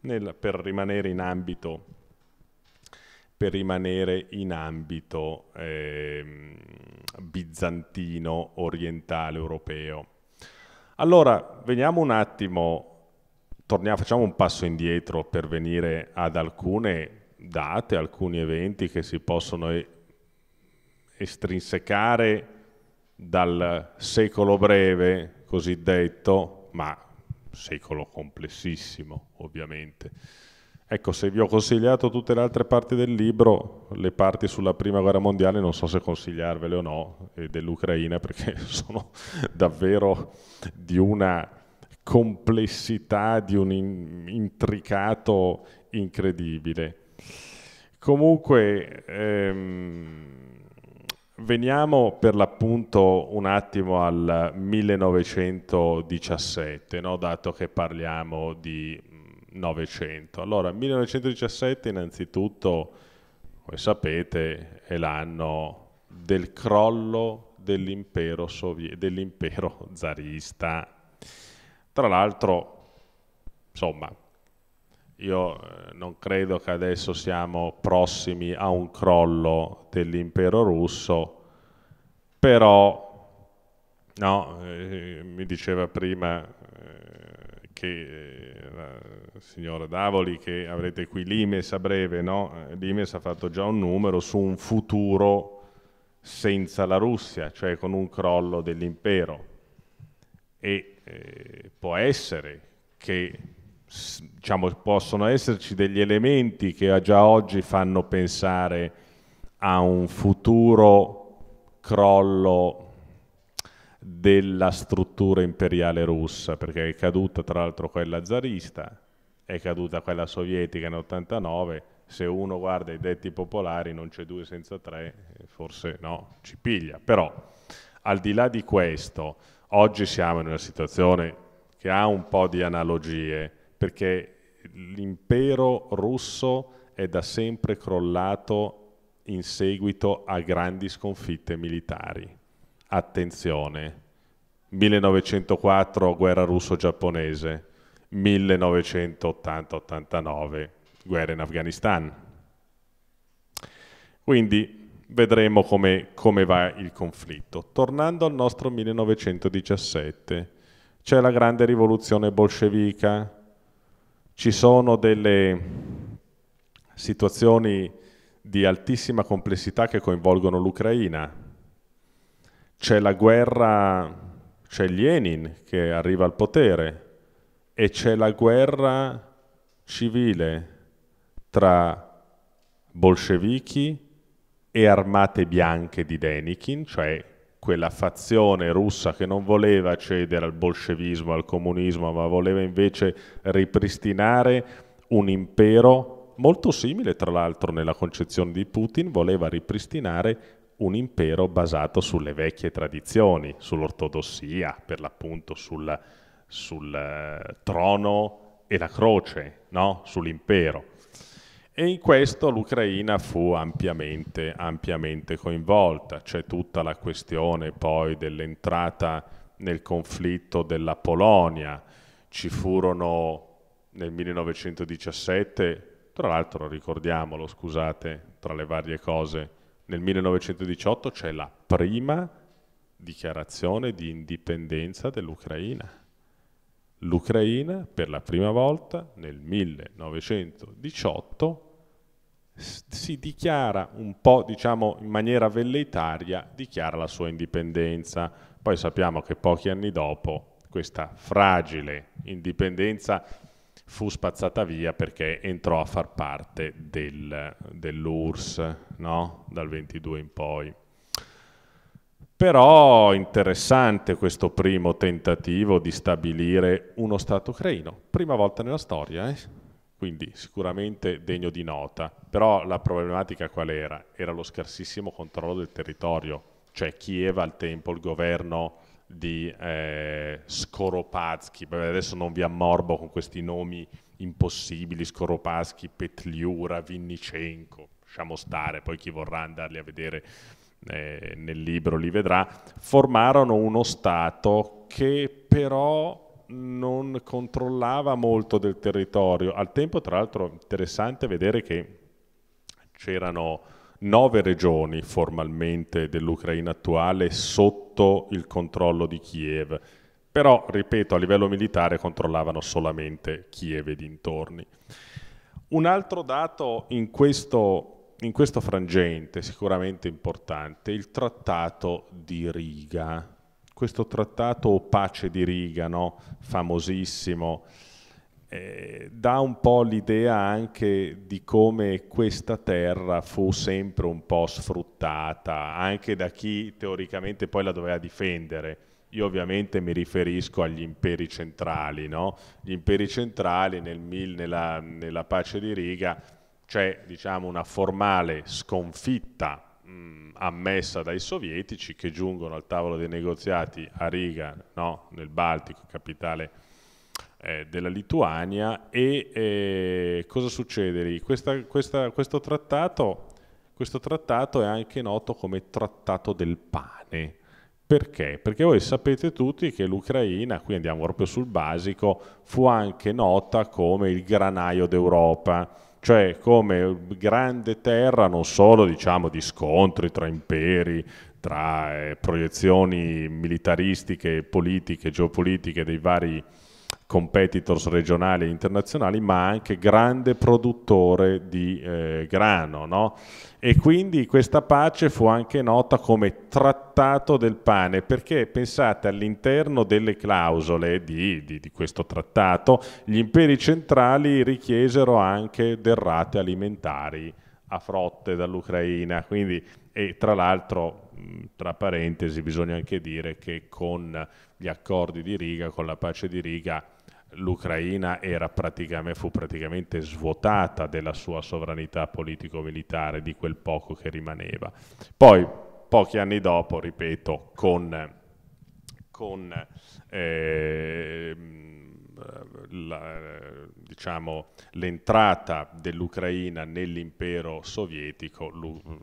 Nel, per rimanere in ambito, rimanere in ambito eh, bizantino orientale europeo. Allora, veniamo un attimo, torniamo, facciamo un passo indietro per venire ad alcune date, alcuni eventi che si possono estrinsecare dal secolo breve, cosiddetto, ma secolo complessissimo, ovviamente. Ecco, se vi ho consigliato tutte le altre parti del libro, le parti sulla prima guerra mondiale non so se consigliarvele o no, e dell'Ucraina perché sono davvero di una complessità, di un in intricato incredibile. Comunque, ehm, veniamo per l'appunto un attimo al 1917, no? dato che parliamo di Novecento. Allora, 1917 innanzitutto, come sapete, è l'anno del crollo dell'impero, dell'impero zarista. Tra l'altro, insomma, io eh, non credo che adesso siamo prossimi a un crollo dell'impero russo, però, no, eh, mi diceva prima che eh, la signora Davoli, che avrete qui l'Imes a breve, no? Eh, l'Imes ha fatto già un numero su un futuro senza la Russia, cioè con un crollo dell'impero. E eh, può essere che diciamo, possono esserci degli elementi che già oggi fanno pensare a un futuro crollo della struttura imperiale russa, perché è caduta tra l'altro quella zarista, è caduta quella sovietica nel 89, se uno guarda i detti popolari non c'è due senza tre, eh, forse no, ci piglia. Però al di là di questo, oggi siamo in una situazione che ha un po' di analogie, perché l'impero russo è da sempre crollato in seguito a grandi sconfitte militari Attenzione, 1904 guerra russo-giapponese, 1980-89 guerra in Afghanistan. Quindi vedremo come, come va il conflitto. Tornando al nostro 1917, c'è la grande rivoluzione bolscevica, ci sono delle situazioni di altissima complessità che coinvolgono l'Ucraina, c'è la guerra, c'è Lenin che arriva al potere e c'è la guerra civile tra bolscevichi e armate bianche di Denikin, cioè quella fazione russa che non voleva cedere al bolscevismo, al comunismo, ma voleva invece ripristinare un impero molto simile, tra l'altro nella concezione di Putin, voleva ripristinare un impero basato sulle vecchie tradizioni, sull'ortodossia, per l'appunto sul, sul eh, trono e la croce, no? sull'impero. E in questo l'Ucraina fu ampiamente, ampiamente coinvolta. C'è tutta la questione poi dell'entrata nel conflitto della Polonia. Ci furono nel 1917, tra l'altro ricordiamolo, scusate, tra le varie cose, nel 1918 c'è la prima dichiarazione di indipendenza dell'Ucraina. L'Ucraina per la prima volta nel 1918 si dichiara un po', diciamo, in maniera velleitaria, dichiara la sua indipendenza. Poi sappiamo che pochi anni dopo questa fragile indipendenza fu spazzata via perché entrò a far parte del, dell'URSS no? dal 22 in poi. Però interessante questo primo tentativo di stabilire uno Stato ucraino, prima volta nella storia, eh? quindi sicuramente degno di nota. Però la problematica qual era? Era lo scarsissimo controllo del territorio, cioè Kiev al tempo, il governo di eh, Skoropazki, adesso non vi ammorbo con questi nomi impossibili, Skoropazki, Petliura, Vinnicenko, lasciamo stare, poi chi vorrà andarli a vedere eh, nel libro li vedrà, formarono uno Stato che però non controllava molto del territorio. Al tempo, tra l'altro, interessante vedere che c'erano nove regioni formalmente dell'Ucraina attuale sotto il controllo di Kiev, però, ripeto, a livello militare controllavano solamente Kiev e dintorni. Un altro dato in questo, in questo frangente sicuramente importante, è il trattato di Riga, questo trattato o pace di Riga, no? famosissimo, eh, dà un po' l'idea anche di come questa terra fu sempre un po' sfruttata anche da chi teoricamente poi la doveva difendere. Io ovviamente mi riferisco agli imperi centrali, no? Gli imperi centrali nel, nella, nella, pace di Riga c'è diciamo, una formale sconfitta mh, ammessa dai sovietici che giungono al tavolo dei negoziati a Riga, no? nel Baltico, capitale eh, della Lituania e eh, cosa succede lì? Questa, questa, questo, trattato, questo trattato è anche noto come trattato del pane. Perché? Perché voi sapete tutti che l'Ucraina, qui andiamo proprio sul basico, fu anche nota come il granaio d'Europa, cioè come grande terra non solo diciamo, di scontri tra imperi, tra eh, proiezioni militaristiche, politiche, geopolitiche dei vari competitors regionali e internazionali, ma anche grande produttore di eh, grano. No? E quindi questa pace fu anche nota come trattato del pane, perché pensate all'interno delle clausole di, di, di questo trattato, gli imperi centrali richiesero anche derrate alimentari a frotte dall'Ucraina, quindi e tra l'altro, tra parentesi, bisogna anche dire che con gli accordi di riga, con la pace di riga, l'Ucraina praticamente, fu praticamente svuotata della sua sovranità politico-militare, di quel poco che rimaneva. Poi, pochi anni dopo, ripeto, con, con eh, l'entrata diciamo, dell'Ucraina nell'impero sovietico,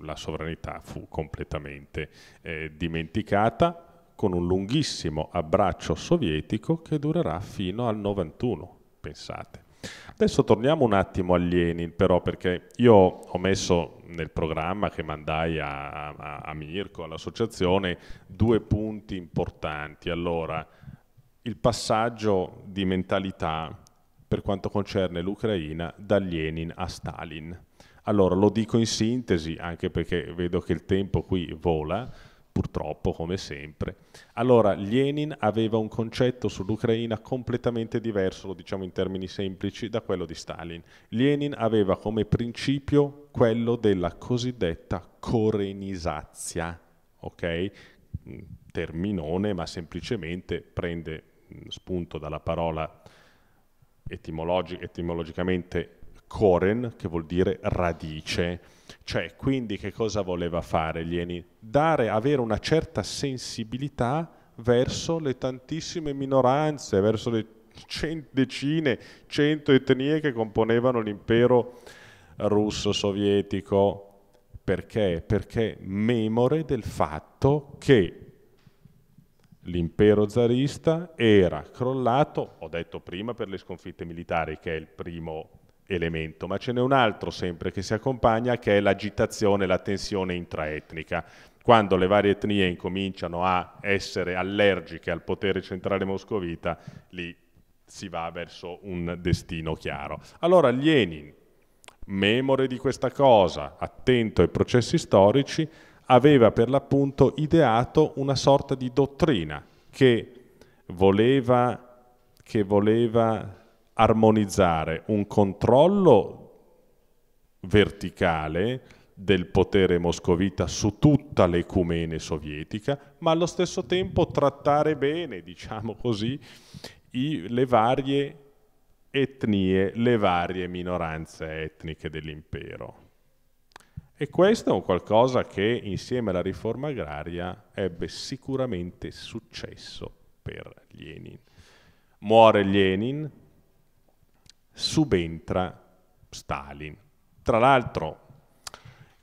la sovranità fu completamente eh, dimenticata con un lunghissimo abbraccio sovietico che durerà fino al 91, pensate. Adesso torniamo un attimo a Lenin, però, perché io ho messo nel programma che mandai a, a, a Mirko, all'associazione, due punti importanti. Allora, il passaggio di mentalità per quanto concerne l'Ucraina da Lenin a Stalin. Allora, lo dico in sintesi, anche perché vedo che il tempo qui vola purtroppo come sempre. Allora, Lenin aveva un concetto sull'Ucraina completamente diverso, lo diciamo in termini semplici, da quello di Stalin. Lenin aveva come principio quello della cosiddetta corenizazia, ok? Terminone, ma semplicemente prende mm, spunto dalla parola etimologi- etimologicamente coren, che vuol dire radice cioè, quindi che cosa voleva fare Lenin? Dare, avere una certa sensibilità verso le tantissime minoranze, verso le cent- decine, cento etnie che componevano l'impero russo sovietico. Perché? Perché memore del fatto che l'impero zarista era crollato, ho detto prima per le sconfitte militari, che è il primo elemento, ma ce n'è un altro sempre che si accompagna che è l'agitazione, la tensione intraetnica. Quando le varie etnie incominciano a essere allergiche al potere centrale moscovita, lì si va verso un destino chiaro. Allora Lenin, memore di questa cosa, attento ai processi storici, aveva per l'appunto ideato una sorta di dottrina che voleva, che voleva armonizzare un controllo verticale del potere moscovita su tutta l'ecumene sovietica, ma allo stesso tempo trattare bene, diciamo così, i, le varie etnie, le varie minoranze etniche dell'impero. E questo è un qualcosa che insieme alla riforma agraria ebbe sicuramente successo per Lenin. Muore Lenin, subentra Stalin. Tra l'altro,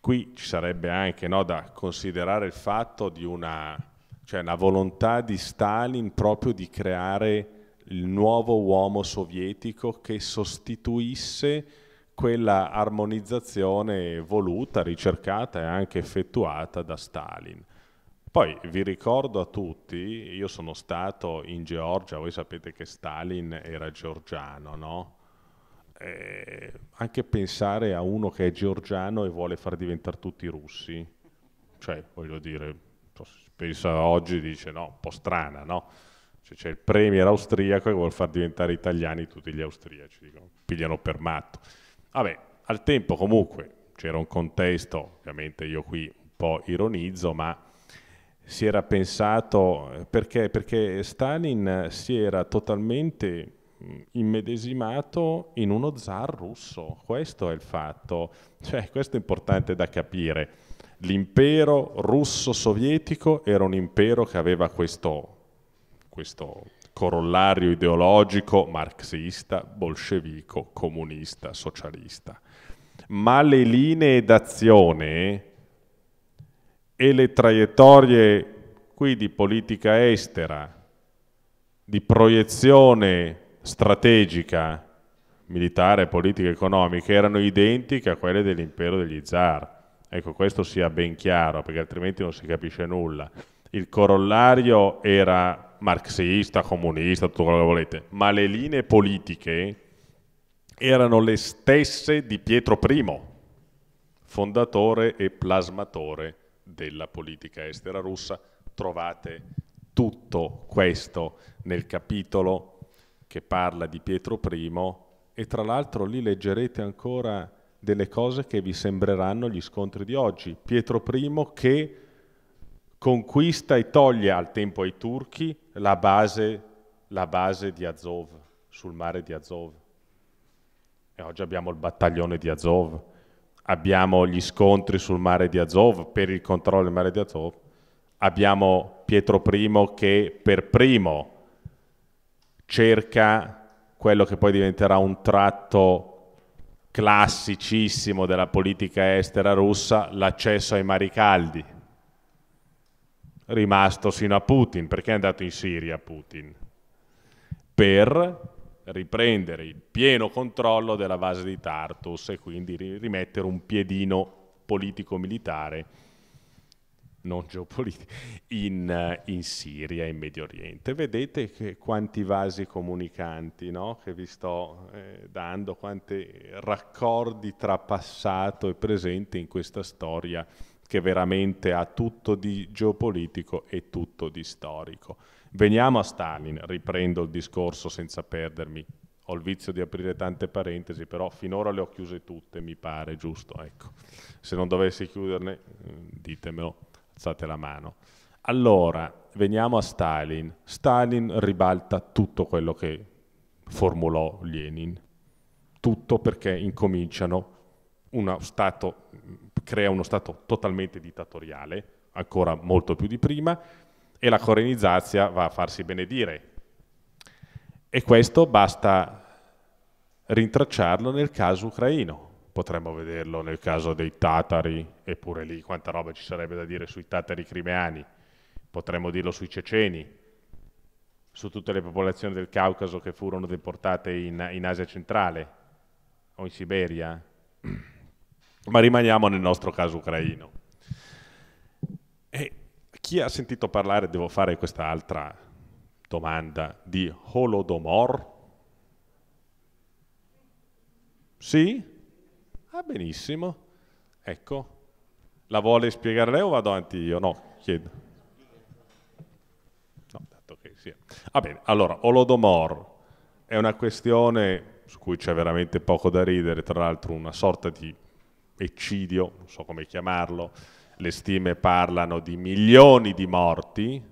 qui ci sarebbe anche no, da considerare il fatto di una, cioè una volontà di Stalin proprio di creare il nuovo uomo sovietico che sostituisse quella armonizzazione voluta, ricercata e anche effettuata da Stalin. Poi vi ricordo a tutti, io sono stato in Georgia, voi sapete che Stalin era georgiano, no? eh, anche pensare a uno che è georgiano e vuole far diventare tutti russi, cioè voglio dire, pensa oggi dice no, un po' strana, no? Cioè, c'è il premier austriaco che vuole far diventare italiani tutti gli austriaci, dicono, pigliano per matto. Vabbè, al tempo comunque c'era un contesto, ovviamente io qui un po' ironizzo, ma si era pensato eh, perché, perché Stalin si era totalmente immedesimato in uno zar russo. Questo è il fatto. Cioè, questo è importante da capire. L'impero russo-sovietico era un impero che aveva questo, questo corollario ideologico marxista, bolscevico, comunista, socialista. Ma le linee d'azione e le traiettorie qui di politica estera, di proiezione strategica, militare, politica, economica erano identiche a quelle dell'impero degli zar. Ecco, questo sia ben chiaro, perché altrimenti non si capisce nulla. Il corollario era marxista, comunista, tutto quello che volete, ma le linee politiche erano le stesse di Pietro I, fondatore e plasmatore della politica estera russa. Trovate tutto questo nel capitolo che parla di Pietro I e tra l'altro lì leggerete ancora delle cose che vi sembreranno gli scontri di oggi. Pietro I che conquista e toglie al tempo ai turchi la base, la base di Azov, sul mare di Azov. E oggi abbiamo il battaglione di Azov, abbiamo gli scontri sul mare di Azov per il controllo del mare di Azov, abbiamo Pietro I che per primo cerca quello che poi diventerà un tratto classicissimo della politica estera russa, l'accesso ai mari caldi, rimasto sino a Putin, perché è andato in Siria Putin? Per riprendere il pieno controllo della base di Tartus e quindi rimettere un piedino politico-militare non geopolitica, in, eh, in, Siria, in Medio Oriente. Vedete che, quanti vasi comunicanti no? che vi sto eh, dando, quanti raccordi tra passato e presente in questa storia che veramente ha tutto di geopolitico e tutto di storico. Veniamo a Stalin, riprendo il discorso senza perdermi. Ho il vizio di aprire tante parentesi, però finora le ho chiuse tutte, mi pare, giusto? Ecco. Se non dovessi chiuderne, eh, ditemelo alzate la mano. Allora, veniamo a Stalin. Stalin ribalta tutto quello che formulò Lenin. Tutto perché incominciano uno stato, crea uno stato totalmente dittatoriale, ancora molto più di prima, e la corenizazia va a farsi benedire. E questo basta rintracciarlo nel caso ucraino potremmo vederlo nel caso dei tatari, eppure lì quanta roba ci sarebbe da dire sui tatari crimeani, potremmo dirlo sui ceceni, su tutte le popolazioni del Caucaso che furono deportate in, in Asia centrale o in Siberia, ma rimaniamo nel nostro caso ucraino. E chi ha sentito parlare, devo fare questa altra domanda, di Holodomor? Sì? benissimo. Ecco. La vuole spiegare lei o vado avanti io? No, chiedo. No, dato che sia. Va bene, allora, Olodomor è una questione su cui c'è veramente poco da ridere, tra l'altro una sorta di eccidio, non so come chiamarlo, le stime parlano di milioni di morti,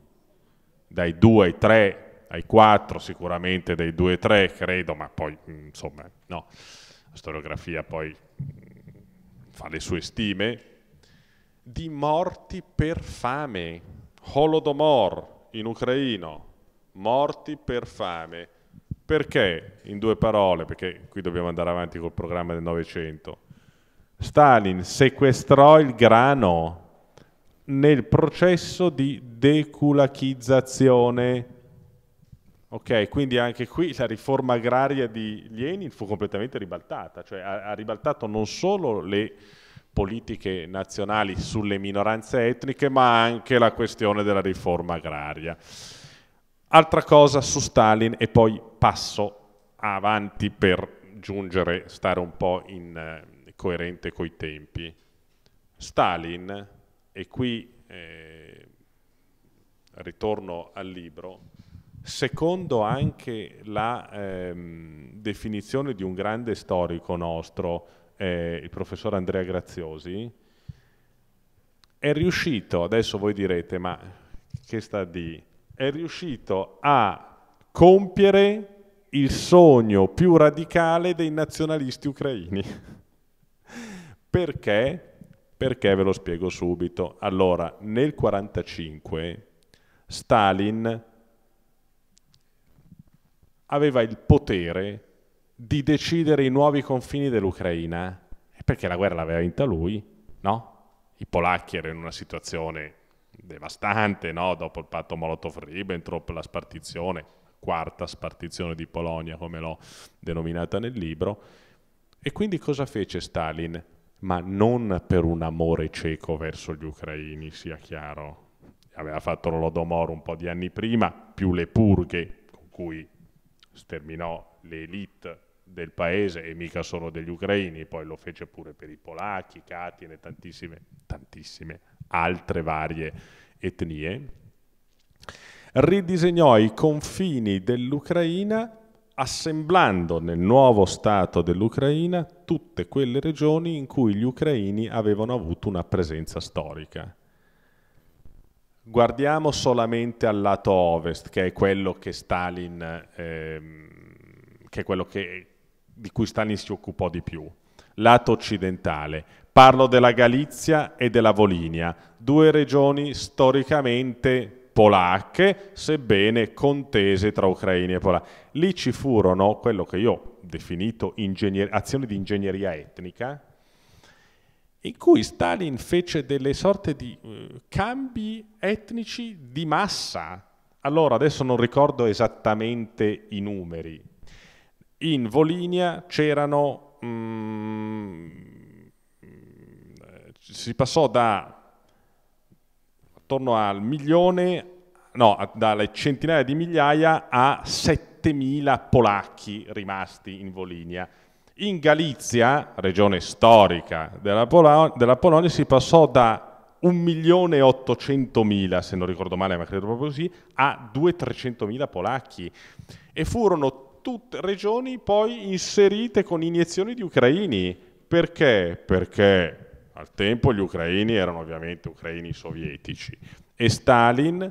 dai 2 ai 3, ai 4 sicuramente, dai 2 ai 3 credo, ma poi mm, insomma no la storiografia poi fa le sue stime, di morti per fame, Holodomor in ucraino, morti per fame. Perché? In due parole, perché qui dobbiamo andare avanti col programma del Novecento. Stalin sequestrò il grano nel processo di deculachizzazione Ok, quindi anche qui la riforma agraria di Lenin fu completamente ribaltata, cioè ha, ha ribaltato non solo le politiche nazionali sulle minoranze etniche, ma anche la questione della riforma agraria. Altra cosa su Stalin e poi passo avanti per giungere, stare un po' in, eh, coerente i tempi. Stalin, e qui eh, ritorno al libro, secondo anche la ehm, definizione di un grande storico nostro, eh, il professor Andrea Graziosi, è riuscito, adesso voi direte, ma che sta di... è riuscito a compiere il sogno più radicale dei nazionalisti ucraini. Perché? Perché ve lo spiego subito. Allora, nel 1945 Stalin aveva il potere di decidere i nuovi confini dell'Ucraina, perché la guerra l'aveva vinta lui, no? I polacchi erano in una situazione devastante, no? Dopo il patto Molotov-Ribbentrop, la spartizione, quarta spartizione di Polonia, come l'ho denominata nel libro. E quindi cosa fece Stalin? Ma non per un amore cieco verso gli ucraini, sia chiaro. Aveva fatto l'Olodomor un po' di anni prima, più le purghe, con cui sterminò l'elite del paese e mica solo degli ucraini, poi lo fece pure per i polacchi, Katyn e tantissime, tantissime altre varie etnie, ridisegnò i confini dell'Ucraina assemblando nel nuovo Stato dell'Ucraina tutte quelle regioni in cui gli ucraini avevano avuto una presenza storica. Guardiamo solamente al lato ovest, che è quello che Stalin, ehm, che è quello che, di cui Stalin si occupò di più. Lato occidentale. Parlo della Galizia e della Volinia, due regioni storicamente polacche, sebbene contese tra Ucraina e Polonia. Lì ci furono quello che io ho definito azioni di ingegneria etnica, in cui Stalin fece delle sorte di cambi etnici di massa. Allora, adesso non ricordo esattamente i numeri. In Volinia c'erano... Mm, si passò da attorno al milione, no, dalle centinaia di migliaia a 7.000 polacchi rimasti in Volinia. In Galizia, regione storica della, Pol della Polonia, si passò da 1.800.000, se non ricordo male, ma credo proprio così, a 2.300.000 polacchi. E furono tutte regioni poi inserite con iniezioni di ucraini. Perché? Perché al tempo gli ucraini erano ovviamente ucraini sovietici e Stalin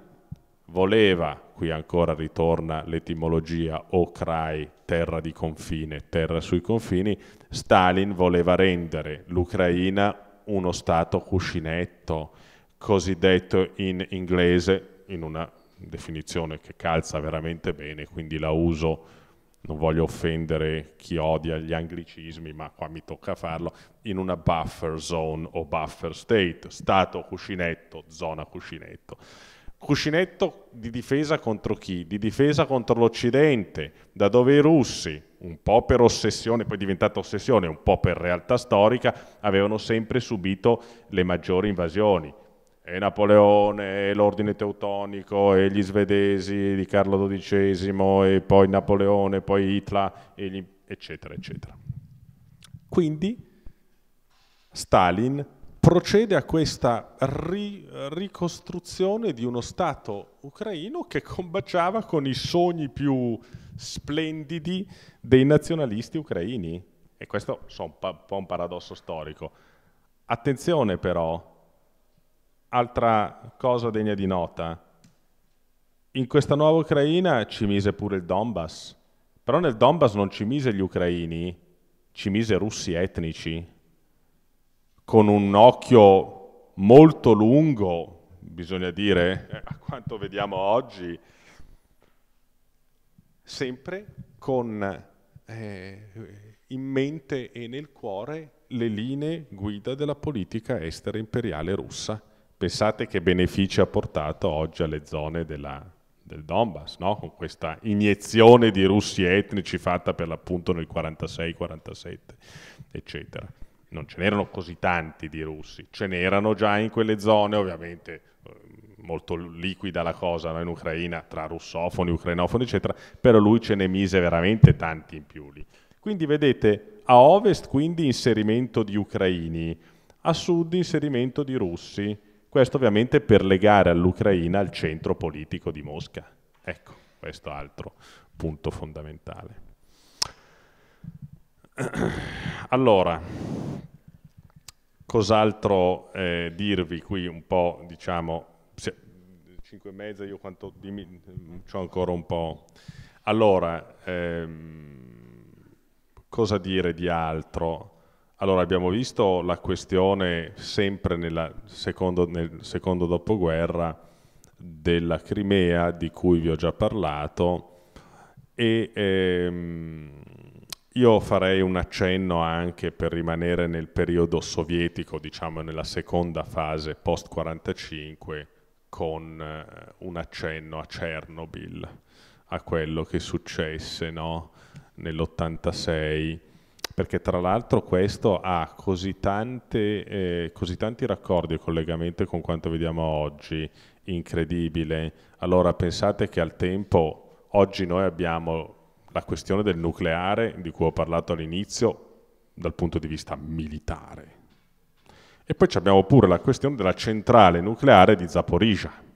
voleva, qui ancora ritorna l'etimologia Okrai, terra di confine, terra sui confini, Stalin voleva rendere l'Ucraina uno stato cuscinetto, cosiddetto in inglese, in una definizione che calza veramente bene, quindi la uso, non voglio offendere chi odia gli anglicismi, ma qua mi tocca farlo, in una buffer zone o buffer state, stato cuscinetto, zona cuscinetto Cuscinetto di difesa contro chi? Di difesa contro l'Occidente, da dove i russi, un po' per ossessione, poi diventata ossessione, un po' per realtà storica, avevano sempre subito le maggiori invasioni. E Napoleone, e l'ordine teutonico, e gli svedesi di Carlo XII, e poi Napoleone, poi Hitler, gli... eccetera, eccetera. Quindi Stalin procede a questa ri ricostruzione di uno Stato ucraino che combaciava con i sogni più splendidi dei nazionalisti ucraini. E questo è un, un po' un paradosso storico. Attenzione però, altra cosa degna di nota, in questa nuova Ucraina ci mise pure il Donbass, però nel Donbass non ci mise gli ucraini, ci mise russi etnici con un occhio molto lungo, bisogna dire, eh, a quanto vediamo oggi, sempre con eh, in mente e nel cuore le linee guida della politica estera imperiale russa. Pensate che benefici ha portato oggi alle zone della, del Donbass, no? con questa iniezione di russi etnici fatta per l'appunto nel 46-47, eccetera non ce n'erano così tanti di russi, ce n'erano già in quelle zone, ovviamente eh, molto liquida la cosa no? in Ucraina, tra russofoni, ucrainofoni, eccetera, però lui ce ne mise veramente tanti in più lì. Quindi vedete, a ovest quindi inserimento di ucraini, a sud inserimento di russi, questo ovviamente per legare all'Ucraina il centro politico di Mosca. Ecco, questo altro punto fondamentale. Allora, Cos'altro eh, dirvi qui un po', diciamo, 5 e mezza, io quanto, dimmi, ho ancora un po'. Allora, ehm, cosa dire di altro? Allora, abbiamo visto la questione sempre nella, secondo, nel secondo dopoguerra della Crimea, di cui vi ho già parlato, e ehm, io farei un accenno anche per rimanere nel periodo sovietico, diciamo nella seconda fase post 45, con eh, un accenno a Chernobyl, a quello che successe no? nell'86 perché tra l'altro questo ha così, tante, eh, così, tanti raccordi e collegamenti con quanto vediamo oggi, incredibile. Allora pensate che al tempo, oggi noi abbiamo la questione del nucleare di cui ho parlato all'inizio dal punto di vista militare. E poi abbiamo pure la questione della centrale nucleare di Zaporizia.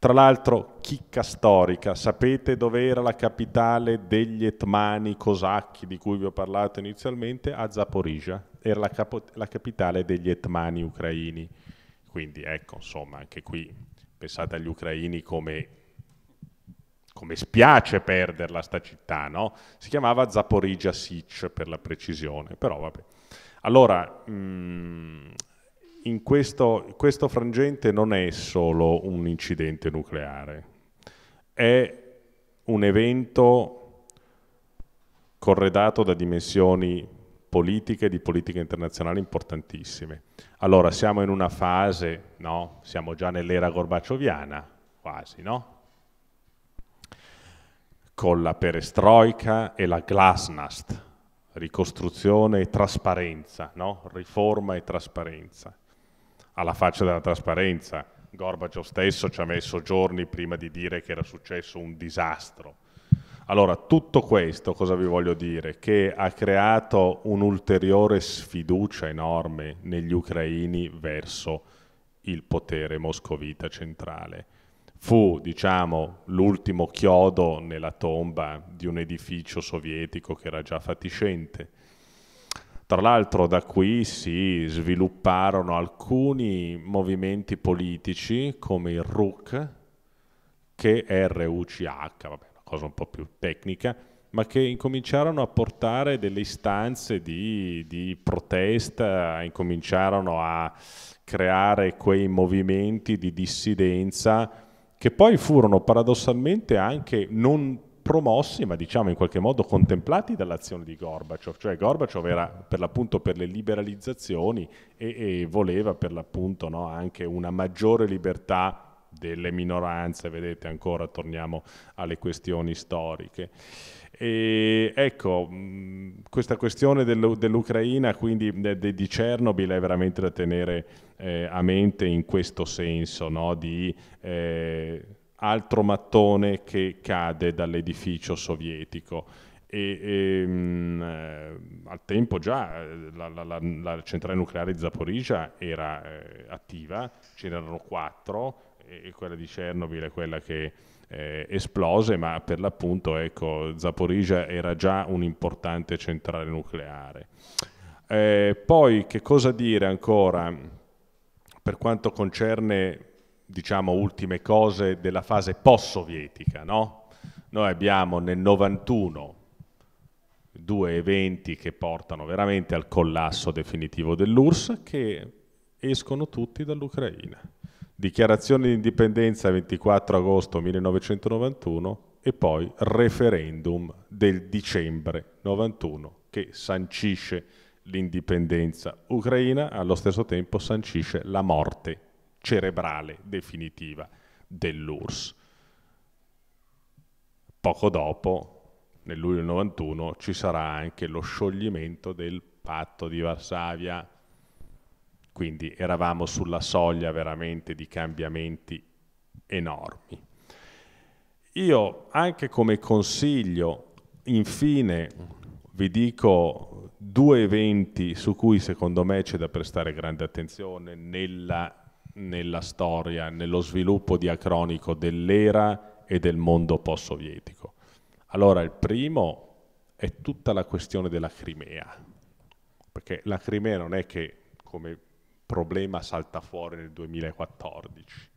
Tra l'altro, chicca storica, sapete dove era la capitale degli etmani cosacchi di cui vi ho parlato inizialmente? A Zaporizia, era la, capo- la capitale degli etmani ucraini. Quindi ecco, insomma, anche qui pensate agli ucraini come come spiace perderla sta città, no? Si chiamava Zaporizhia Sic per la precisione, però vabbè. Allora, mh, mm, in questo, questo frangente non è solo un incidente nucleare, è un evento corredato da dimensioni politiche, di politica internazionale importantissime. Allora, siamo in una fase, no? Siamo già nell'era gorbacioviana, quasi, no? con la perestroica e la glasnost, ricostruzione e trasparenza, no? riforma e trasparenza. Alla faccia della trasparenza, Gorbaciov stesso ci ha messo giorni prima di dire che era successo un disastro. Allora, tutto questo, cosa vi voglio dire? Che ha creato un'ulteriore sfiducia enorme negli ucraini verso il potere moscovita centrale fu diciamo, l'ultimo chiodo nella tomba di un edificio sovietico che era già fatiscente. Tra l'altro da qui si svilupparono alcuni movimenti politici come il RUC, che è RUCH, vabbè, una cosa un po' più tecnica, ma che incominciarono a portare delle istanze di, di protesta, incominciarono a creare quei movimenti di dissidenza che poi furono paradossalmente anche non promossi, ma diciamo in qualche modo contemplati dall'azione di Gorbaciov, cioè Gorbaciov era per l'appunto per le liberalizzazioni e, e voleva per l'appunto no, anche una maggiore libertà delle minoranze, vedete ancora torniamo alle questioni storiche. E ecco, mm, questa questione dell'Ucraina, quindi di Chernobyl, è veramente da tenere eh, a mente in questo senso, no? di eh, altro mattone che cade dall'edificio sovietico. E, e ehm, mh, eh, al tempo già eh, la, la, la, la, centrale nucleare di Zaporizia era eh, attiva, ce n'erano quattro, e, e quella di Chernobyl è quella che eh, esplose, ma per l'appunto ecco, Zaporizia era già un'importante centrale nucleare. Eh, poi che cosa dire ancora per quanto concerne diciamo ultime cose della fase post-sovietica, no? Noi abbiamo nel 91 due eventi che portano veramente al collasso definitivo dell'URSS che escono tutti dall'Ucraina dichiarazione di indipendenza 24 agosto 1991 e poi referendum del dicembre 91 che sancisce l'indipendenza ucraina, allo stesso tempo sancisce la morte cerebrale definitiva dell'URSS. Poco dopo, nel luglio 91, ci sarà anche lo scioglimento del patto di Varsavia quindi eravamo sulla soglia veramente di cambiamenti enormi. Io anche come consiglio, infine, vi dico due eventi su cui secondo me c'è da prestare grande attenzione nella, nella storia, nello sviluppo diacronico dell'era e del mondo post-sovietico. Allora, il primo è tutta la questione della Crimea, perché la Crimea non è che, come problema salta fuori nel 2014.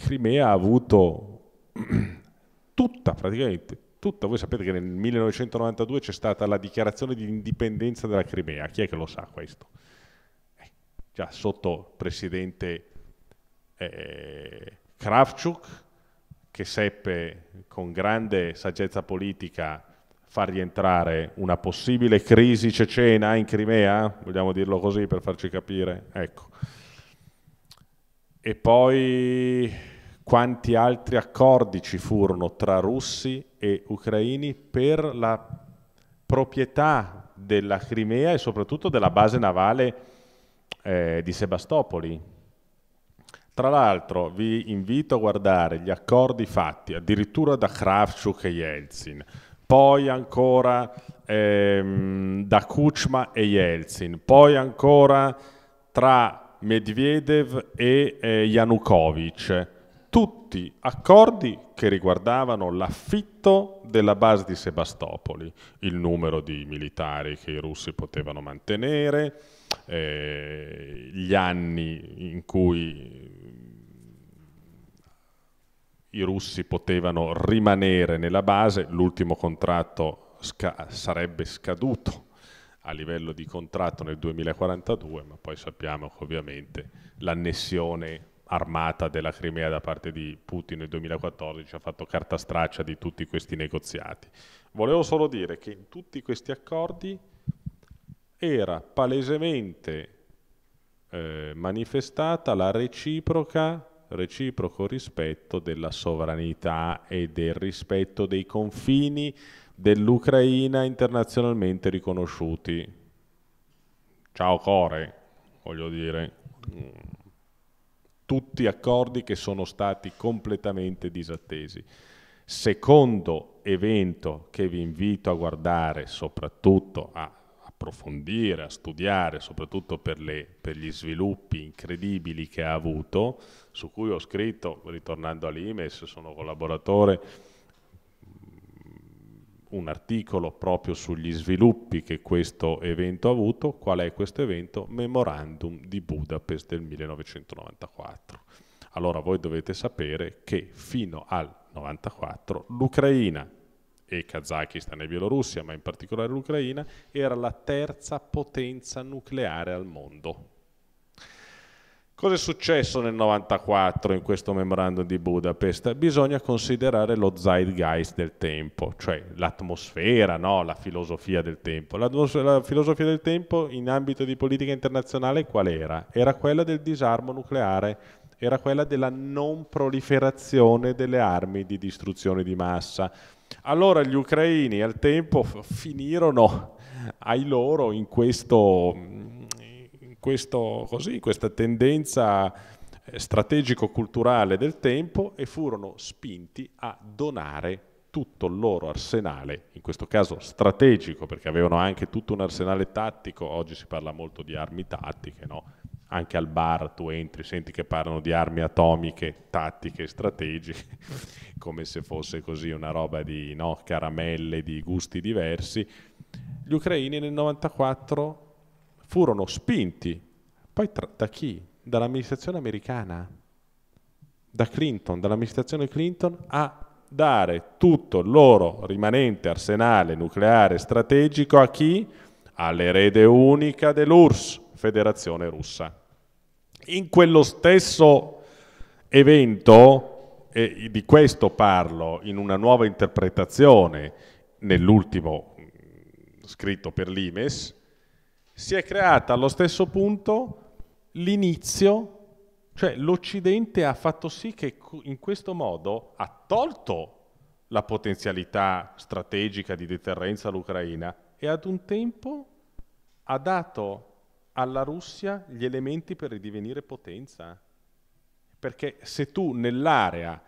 Crimea ha avuto tutta, praticamente tutta, voi sapete che nel 1992 c'è stata la dichiarazione di indipendenza della Crimea, chi è che lo sa questo? Eh, già sotto presidente eh, Kravchuk, che seppe con grande saggezza politica far rientrare una possibile crisi cecena in Crimea, vogliamo dirlo così per farci capire, ecco. E poi quanti altri accordi ci furono tra russi e ucraini per la proprietà della Crimea e soprattutto della base navale eh, di Sebastopoli. Tra l'altro vi invito a guardare gli accordi fatti addirittura da Kravchuk e Yeltsin, poi ancora ehm, da Kuchma e Yeltsin, poi ancora tra Medvedev e eh, Yanukovych. Tutti accordi che riguardavano l'affitto della base di Sebastopoli, il numero di militari che i russi potevano mantenere, eh, gli anni in cui i russi potevano rimanere nella base, l'ultimo contratto sca sarebbe scaduto a livello di contratto nel 2042, ma poi sappiamo che ovviamente l'annessione armata della Crimea da parte di Putin nel 2014 ha fatto carta straccia di tutti questi negoziati. Volevo solo dire che in tutti questi accordi era palesemente eh, manifestata la reciproca reciproco rispetto della sovranità e del rispetto dei confini dell'Ucraina internazionalmente riconosciuti. Ciao Core, voglio dire. Tutti accordi che sono stati completamente disattesi. Secondo evento che vi invito a guardare, soprattutto a approfondire, a studiare, soprattutto per, le, per, gli sviluppi incredibili che ha avuto, su cui ho scritto, ritornando all'IMES, sono collaboratore, mm, un articolo proprio sugli sviluppi che questo evento ha avuto, qual è questo evento? Memorandum di Budapest del 1994. Allora voi dovete sapere che fino al 1994 l'Ucraina e Kazakistan e Bielorussia, ma in particolare l'Ucraina, era la terza potenza nucleare al mondo. Cosa è successo nel 1994 in questo memorandum di Budapest? Bisogna considerare lo zeitgeist del tempo, cioè l'atmosfera, no? la filosofia del tempo. La filosofia del tempo in ambito di politica internazionale qual era? Era quella del disarmo nucleare, era quella della non proliferazione delle armi di distruzione di massa, allora gli ucraini al tempo finirono ai loro in, questo, in questo, così, questa tendenza eh, strategico-culturale del tempo e furono spinti a donare tutto il loro arsenale, in questo caso strategico, perché avevano anche tutto un arsenale tattico, oggi si parla molto di armi tattiche, no? anche al bar tu entri, senti che parlano di armi atomiche, tattiche, strategiche, come se fosse così una roba di no, caramelle, di gusti diversi. Gli ucraini nel 94 furono spinti, poi tra, da chi? Dall'amministrazione americana, da Clinton, dall'amministrazione Clinton a dare tutto il loro rimanente arsenale nucleare strategico a chi? All'erede unica dell'URSS Federazione Russa. In quello stesso evento, e di questo parlo in una nuova interpretazione nell'ultimo mm, scritto per l'Imes, si è creata allo stesso punto l'inizio, cioè l'Occidente ha fatto sì che in questo modo ha tolto la potenzialità strategica di deterrenza all'Ucraina e ad un tempo ha dato alla Russia gli elementi per ridivenire potenza. Perché se tu nell'area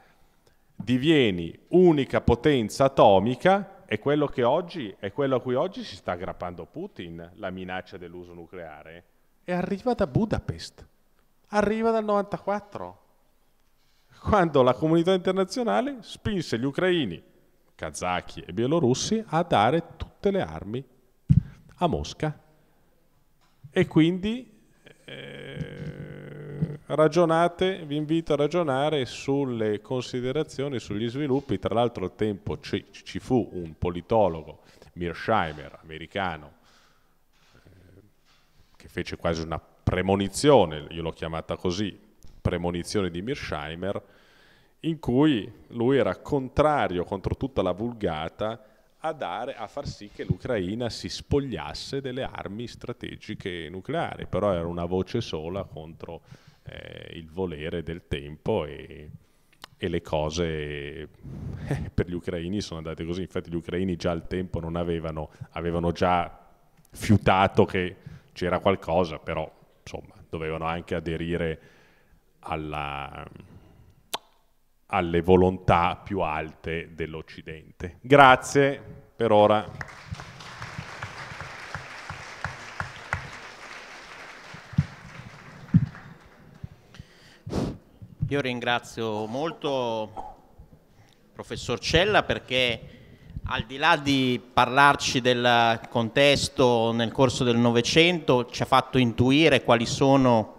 divieni unica potenza atomica, è quello, oggi, è quello a cui oggi si sta aggrappando Putin, la minaccia dell'uso nucleare. E arriva da Budapest, arriva dal 94, quando la comunità internazionale spinse gli ucraini, kazaki e bielorussi a dare tutte le armi a Mosca. E quindi eh, ragionate, vi invito a ragionare sulle considerazioni, sugli sviluppi. Tra l'altro al tempo ci, ci fu un politologo, Mearsheimer, americano, eh, che fece quasi una premonizione, io l'ho chiamata così, premonizione di Mearsheimer, in cui lui era contrario contro tutta la vulgata a, dare, a far sì che l'Ucraina si spogliasse delle armi strategiche nucleari, però era una voce sola contro eh, il volere del tempo e, e le cose eh, per gli ucraini sono andate così, infatti gli ucraini già al tempo non avevano, avevano già fiutato che c'era qualcosa, però insomma dovevano anche aderire alla alle volontà più alte dell'Occidente. Grazie per ora. Io ringrazio molto il professor Cella perché al di là di parlarci del contesto nel corso del Novecento ci ha fatto intuire quali sono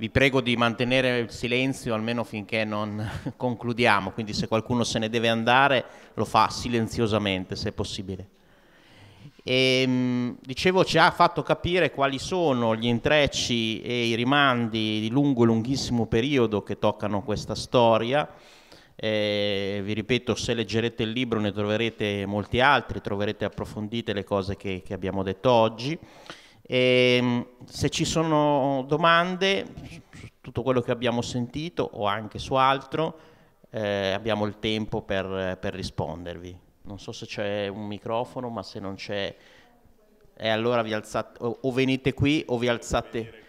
vi prego di mantenere il silenzio almeno finché non concludiamo, quindi se qualcuno se ne deve andare lo fa silenziosamente se è possibile. E, ehm, dicevo ci ha fatto capire quali sono gli intrecci e i rimandi di lungo e lunghissimo periodo che toccano questa storia. Eh, vi ripeto, se leggerete il libro ne troverete molti altri, troverete approfondite le cose che, che abbiamo detto oggi. E, ehm, se ci sono domande su tutto quello che abbiamo sentito o anche su altro, eh, abbiamo il tempo per, per rispondervi. Non so se c'è un microfono, ma se non c'è, eh, allora vi alzate, o, o venite qui o vi alzate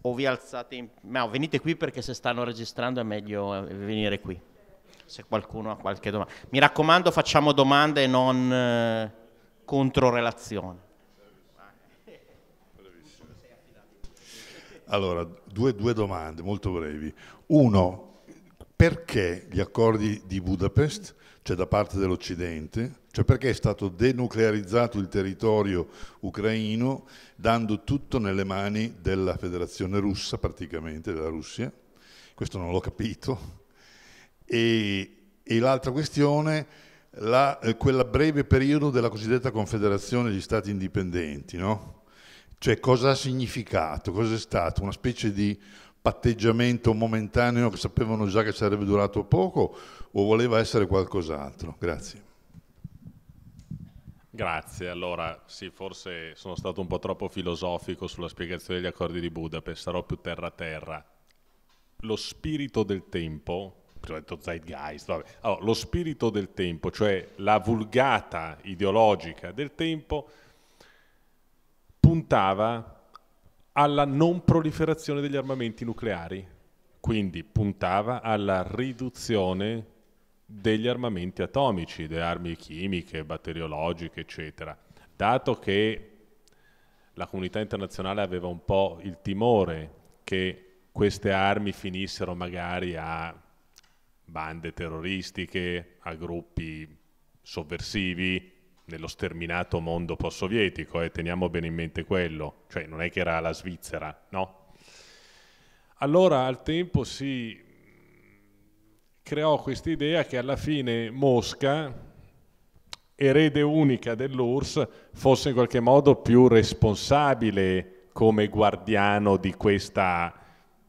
o vi alzate in... No, venite qui perché se stanno registrando è meglio eh, venire qui, se qualcuno ha qualche domanda. Mi raccomando facciamo domande e non eh, controrelazione. Allora, due, due domande molto brevi. Uno, perché gli accordi di Budapest, cioè da parte dell'Occidente, cioè perché è stato denuclearizzato il territorio ucraino dando tutto nelle mani della federazione russa praticamente, della Russia, questo non l'ho capito, e, e l'altra questione, la, eh, quella breve periodo della cosiddetta confederazione degli stati indipendenti, no? Cioè cosa ha significato? Cos'è stato? Una specie di patteggiamento momentaneo che sapevano già che sarebbe durato poco o voleva essere qualcos'altro? Grazie. Grazie, allora sì, forse sono stato un po' troppo filosofico sulla spiegazione degli accordi di Budapest, sarò più terra-terra. a Lo spirito del tempo, ho detto zeitgeist, vabbè. Allora, lo spirito del tempo, cioè la vulgata ideologica del tempo, puntava alla non proliferazione degli armamenti nucleari, quindi puntava alla riduzione degli armamenti atomici, delle armi chimiche, batteriologiche, eccetera. Dato che la comunità internazionale aveva un po' il timore che queste armi finissero magari a bande terroristiche, a gruppi sovversivi, nello sterminato mondo post-sovietico, eh, teniamo bene in mente quello, cioè non è che era la Svizzera, no? Allora al tempo si creò questa idea che alla fine Mosca, erede unica dell'URSS, fosse in qualche modo più responsabile come guardiano di questa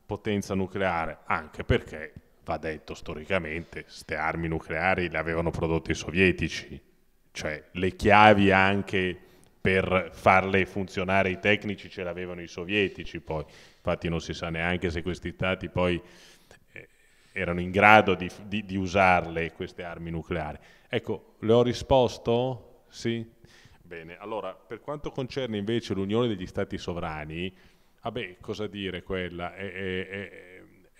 potenza nucleare, anche perché, va detto storicamente, queste armi nucleari le avevano prodotte i sovietici, cioè le chiavi anche per farle funzionare i tecnici ce l'avevano i sovietici poi, infatti non si sa neanche se questi stati poi eh, erano in grado di, di, di, usarle queste armi nucleari. Ecco, le ho risposto? Sì? Bene, allora per quanto concerne invece l'Unione degli Stati Sovrani, vabbè, cosa dire quella? È, è, è,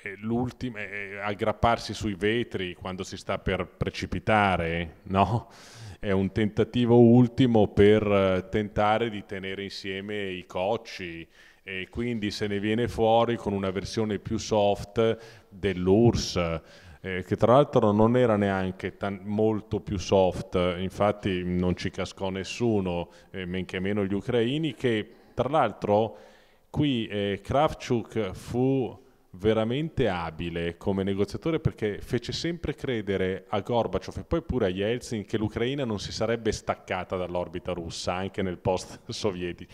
è l'ultima, aggrapparsi sui vetri quando si sta per precipitare, no? è un tentativo ultimo per eh, tentare di tenere insieme i cocci e quindi se ne viene fuori con una versione più soft dell'URSS. Eh, che tra l'altro non era neanche tan- molto più soft, infatti non ci cascò nessuno, eh, men che meno gli ucraini, che tra l'altro qui eh, Kravchuk fu veramente abile come negoziatore perché fece sempre credere a Gorbaciov e poi pure a Yeltsin che l'Ucraina non si sarebbe staccata dall'orbita russa anche nel post sovietico.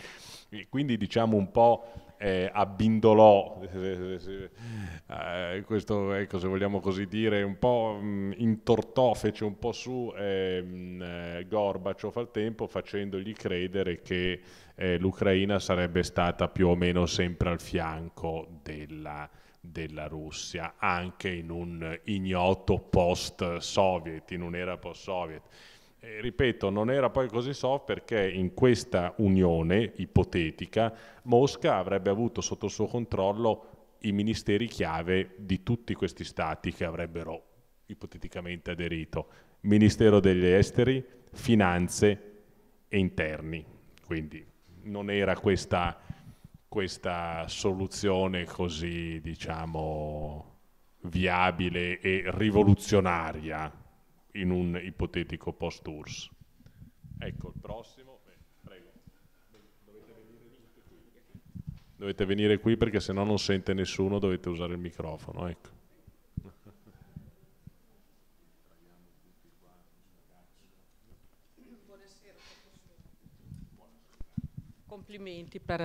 Quindi diciamo un po' eh, abbindolò eh, questo, ecco, se vogliamo così dire, un po' mh, mm, intortò, fece un po' su ehm, eh, Gorbaciov al tempo facendogli credere che eh, l'Ucraina sarebbe stata più o meno sempre al fianco della della Russia anche in un ignoto post-soviet, in un'era post-soviet. E, ripeto, non era poi così soft perché in questa unione ipotetica Mosca avrebbe avuto sotto il suo controllo i ministeri chiave di tutti questi stati che avrebbero ipoteticamente aderito. Ministero degli Esteri, Finanze e Interni. Quindi non era questa questa soluzione così, diciamo, viabile e rivoluzionaria in un ipotetico post-URSS. Ecco, il prossimo. Dovete venire qui perché se no non sente nessuno, dovete usare il microfono, ecco. Complimenti per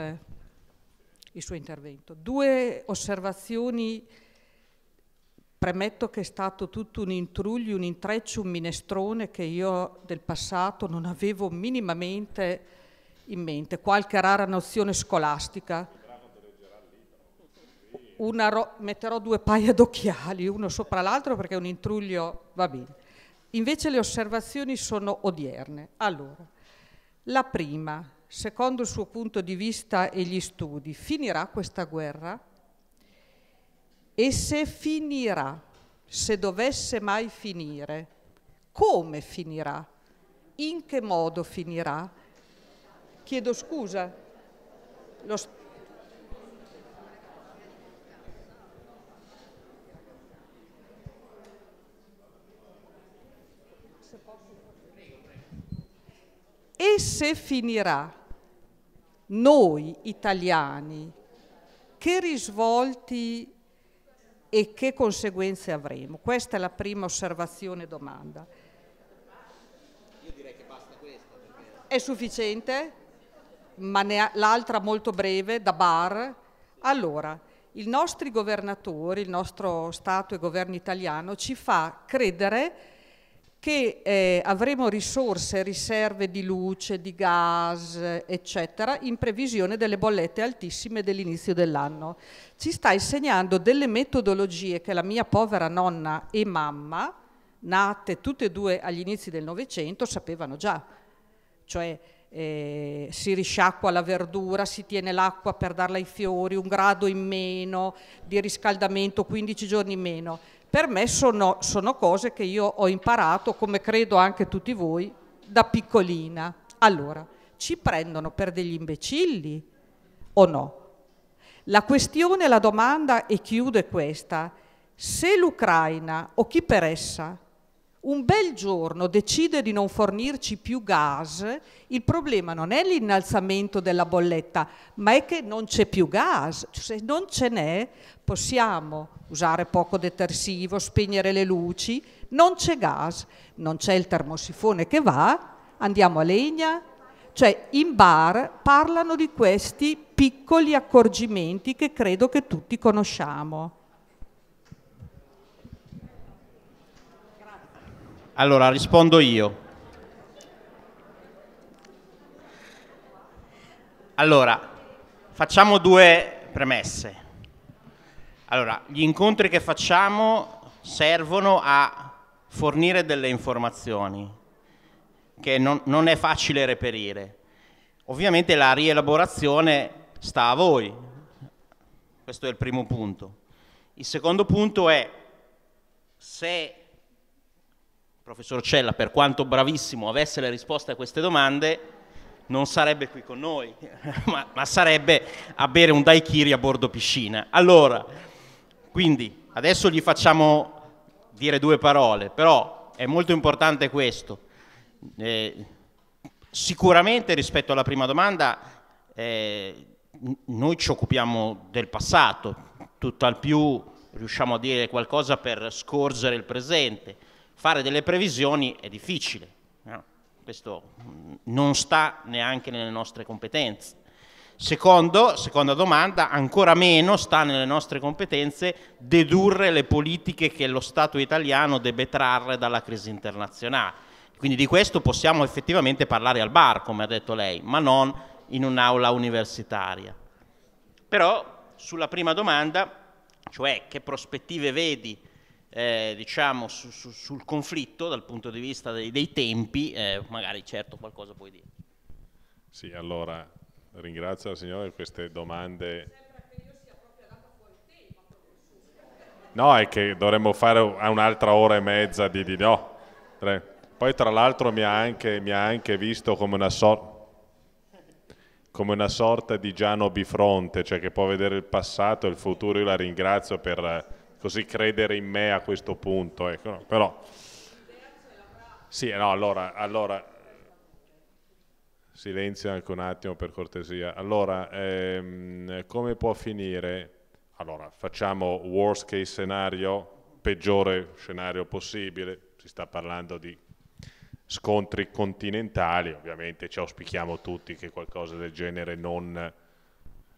il suo intervento. Due osservazioni, premetto che è stato tutto un intruglio, un intreccio, un minestrone che io del passato non avevo minimamente in mente, qualche rara nozione scolastica. Ro- metterò due paia d'occhiali, uno sopra l'altro perché è un intruglio, va bene. Invece le osservazioni sono odierne. Allora, la prima, secondo il suo punto di vista e gli studi, finirà questa guerra? E se finirà, se dovesse mai finire, come finirà? In che modo finirà? Chiedo scusa. Lo st- e se finirà? noi italiani che risvolti e che conseguenze avremo? Questa è la prima osservazione e domanda. Io direi che basta questa. Perché... È sufficiente? Ma l'altra molto breve, da bar. Allora, i nostri governatori, il nostro Stato e governo italiano ci fa credere che eh, avremo risorse, riserve di luce, di gas, eccetera, in previsione delle bollette altissime dell'inizio dell'anno. Ci sta insegnando delle metodologie che la mia povera nonna e mamma, nate tutte e due agli inizi del Novecento, sapevano già. Cioè, eh, si risciacqua la verdura, si tiene l'acqua per darla ai fiori, un grado in meno di riscaldamento, 15 giorni in meno per me sono, sono cose che io ho imparato, come credo anche tutti voi, da piccolina. Allora, ci prendono per degli imbecilli o no? La questione, la domanda, e chiudo, è questa. Se l'Ucraina o chi per essa un bel giorno decide di non fornirci più gas, il problema non è l'innalzamento della bolletta, ma è che non c'è più gas. Cioè, se non ce n'è, possiamo usare poco detersivo, spegnere le luci, non c'è gas, non c'è il termosifone che va, andiamo a legna. Cioè, in bar parlano di questi piccoli accorgimenti che credo che tutti conosciamo. Allora, rispondo io. Allora, facciamo due premesse. Allora, gli incontri che facciamo servono a fornire delle informazioni che non, non è facile reperire. Ovviamente la rielaborazione sta a voi, questo è il primo punto. Il secondo punto è se professor Cella, per quanto bravissimo, avesse le risposte a queste domande, non sarebbe qui con noi, ma, ma, sarebbe a bere un daiquiri a bordo piscina. Allora, quindi, adesso gli facciamo dire due parole, però è molto importante questo. Eh, sicuramente rispetto alla prima domanda, eh, noi ci occupiamo del passato, tutt'al più riusciamo a dire qualcosa per scorgere il presente fare delle previsioni è difficile, no? questo mm, non sta neanche nelle nostre competenze. Secondo, seconda domanda, ancora meno sta nelle nostre competenze dedurre le politiche che lo Stato italiano deve trarre dalla crisi internazionale. Quindi di questo possiamo effettivamente parlare al bar, come ha detto lei, ma non in un'aula universitaria. Però sulla prima domanda, cioè che prospettive vedi eh, diciamo, su, su, sul conflitto dal punto di vista dei, dei tempi, eh, magari certo qualcosa puoi dire. Sì, allora ringrazio la signora per queste domande. No, è che dovremmo fare un'altra ora e mezza di, di no. Poi tra l'altro mi, mi, ha anche visto come una, so, come una sorta di Giano bifronte, cioè che può vedere il passato e il futuro. Io la ringrazio per così credere in me a questo punto, ecco, però... Sì, no, allora, allora, silenzio anche un attimo per cortesia. Allora, ehm, come può finire? Allora, facciamo worst case scenario, peggiore scenario possibile, si sta parlando di scontri continentali, ovviamente ci auspichiamo tutti che qualcosa del genere non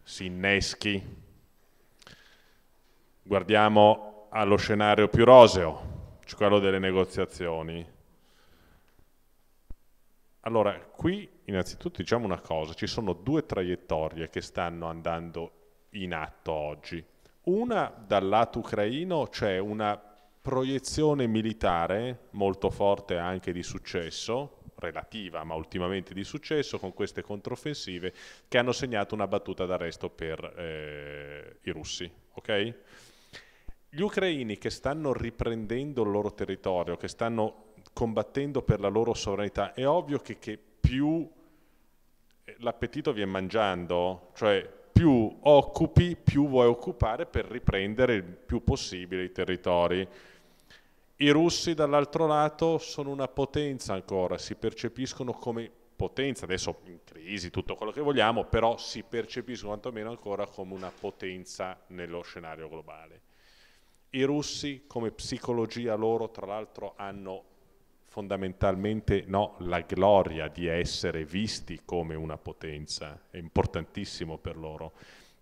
si inneschi, Guardiamo allo scenario più roseo, cioè quello delle negoziazioni. Allora, qui innanzitutto diciamo una cosa, ci sono due traiettorie che stanno andando in atto oggi. Una dal lato ucraino c'è cioè una proiezione militare molto forte anche di successo, relativa ma ultimamente di successo, con queste controffensive che hanno segnato una battuta d'arresto per eh, i russi. Okay? gli ucraini che stanno riprendendo il loro territorio, che stanno combattendo per la loro sovranità, è ovvio che, che più eh, l'appetito viene mangiando, cioè più occupi, più vuoi occupare per riprendere il più possibile i territori. I russi dall'altro lato sono una potenza ancora, si percepiscono come potenza, adesso in crisi, tutto quello che vogliamo, però si percepiscono quantomeno ancora come una potenza nello scenario globale. I russi come psicologia loro tra l'altro hanno fondamentalmente no, la gloria di essere visti come una potenza, è importantissimo per loro.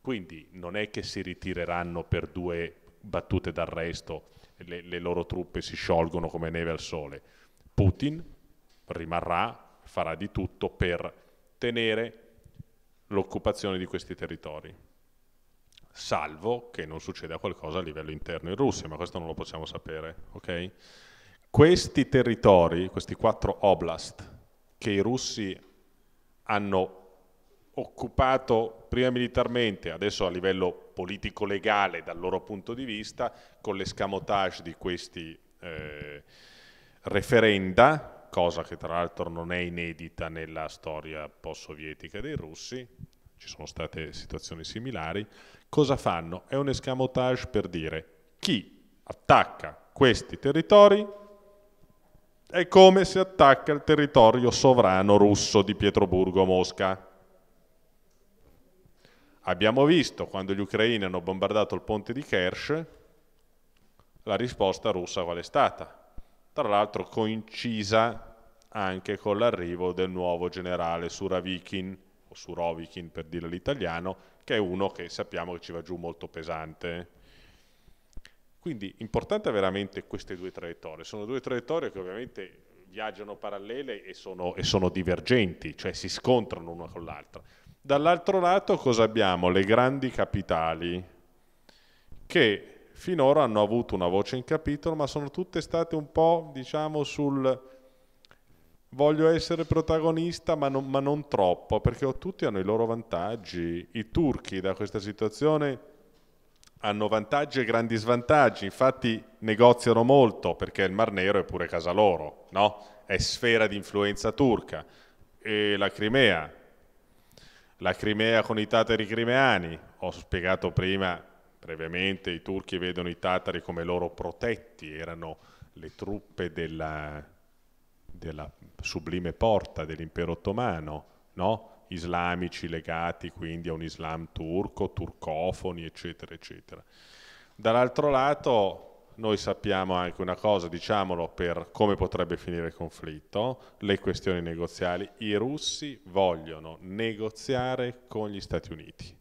Quindi non è che si ritireranno per due battute d'arresto, le, le loro truppe si sciolgono come neve al sole. Putin rimarrà, farà di tutto per tenere l'occupazione di questi territori salvo che non succeda qualcosa a livello interno in Russia, ma questo non lo possiamo sapere. Okay? Questi territori, questi quattro oblast che i russi hanno occupato prima militarmente, adesso a livello politico-legale dal loro punto di vista, con l'escamotage di questi eh, referenda, cosa che tra l'altro non è inedita nella storia post-sovietica dei russi, ci sono state situazioni similari, cosa fanno? È un escamotage per dire chi attacca questi territori è come se attacca il territorio sovrano russo di Pietroburgo-Mosca. Abbiamo visto quando gli ucraini hanno bombardato il ponte di Kersh, la risposta russa qual è stata? Tra l'altro coincisa anche con l'arrivo del nuovo generale Suravikin, o su Surovikin per dire l'italiano, che è uno che sappiamo che ci va giù molto pesante. Quindi importante veramente queste due traiettorie, sono due traiettorie che ovviamente viaggiano parallele e sono, e sono divergenti, cioè si scontrano una con l'altra. Dall'altro lato cosa abbiamo? Le grandi capitali che finora hanno avuto una voce in capitolo ma sono tutte state un po' diciamo sul voglio essere protagonista ma non, ma non troppo, perché tutti hanno i loro vantaggi. I turchi da questa situazione hanno vantaggi e grandi svantaggi, infatti negoziano molto perché il Mar Nero è pure casa loro, no? è sfera di influenza turca. E la Crimea, la Crimea con i tatari crimeani, ho spiegato prima brevemente, i turchi vedono i tatari come loro protetti, erano le truppe della, della sublime porta dell'impero ottomano, no? islamici legati quindi a un islam turco, turcofoni, eccetera, eccetera. Dall'altro lato noi sappiamo anche una cosa, diciamolo, per come potrebbe finire il conflitto, le questioni negoziali. I russi vogliono negoziare con gli Stati Uniti.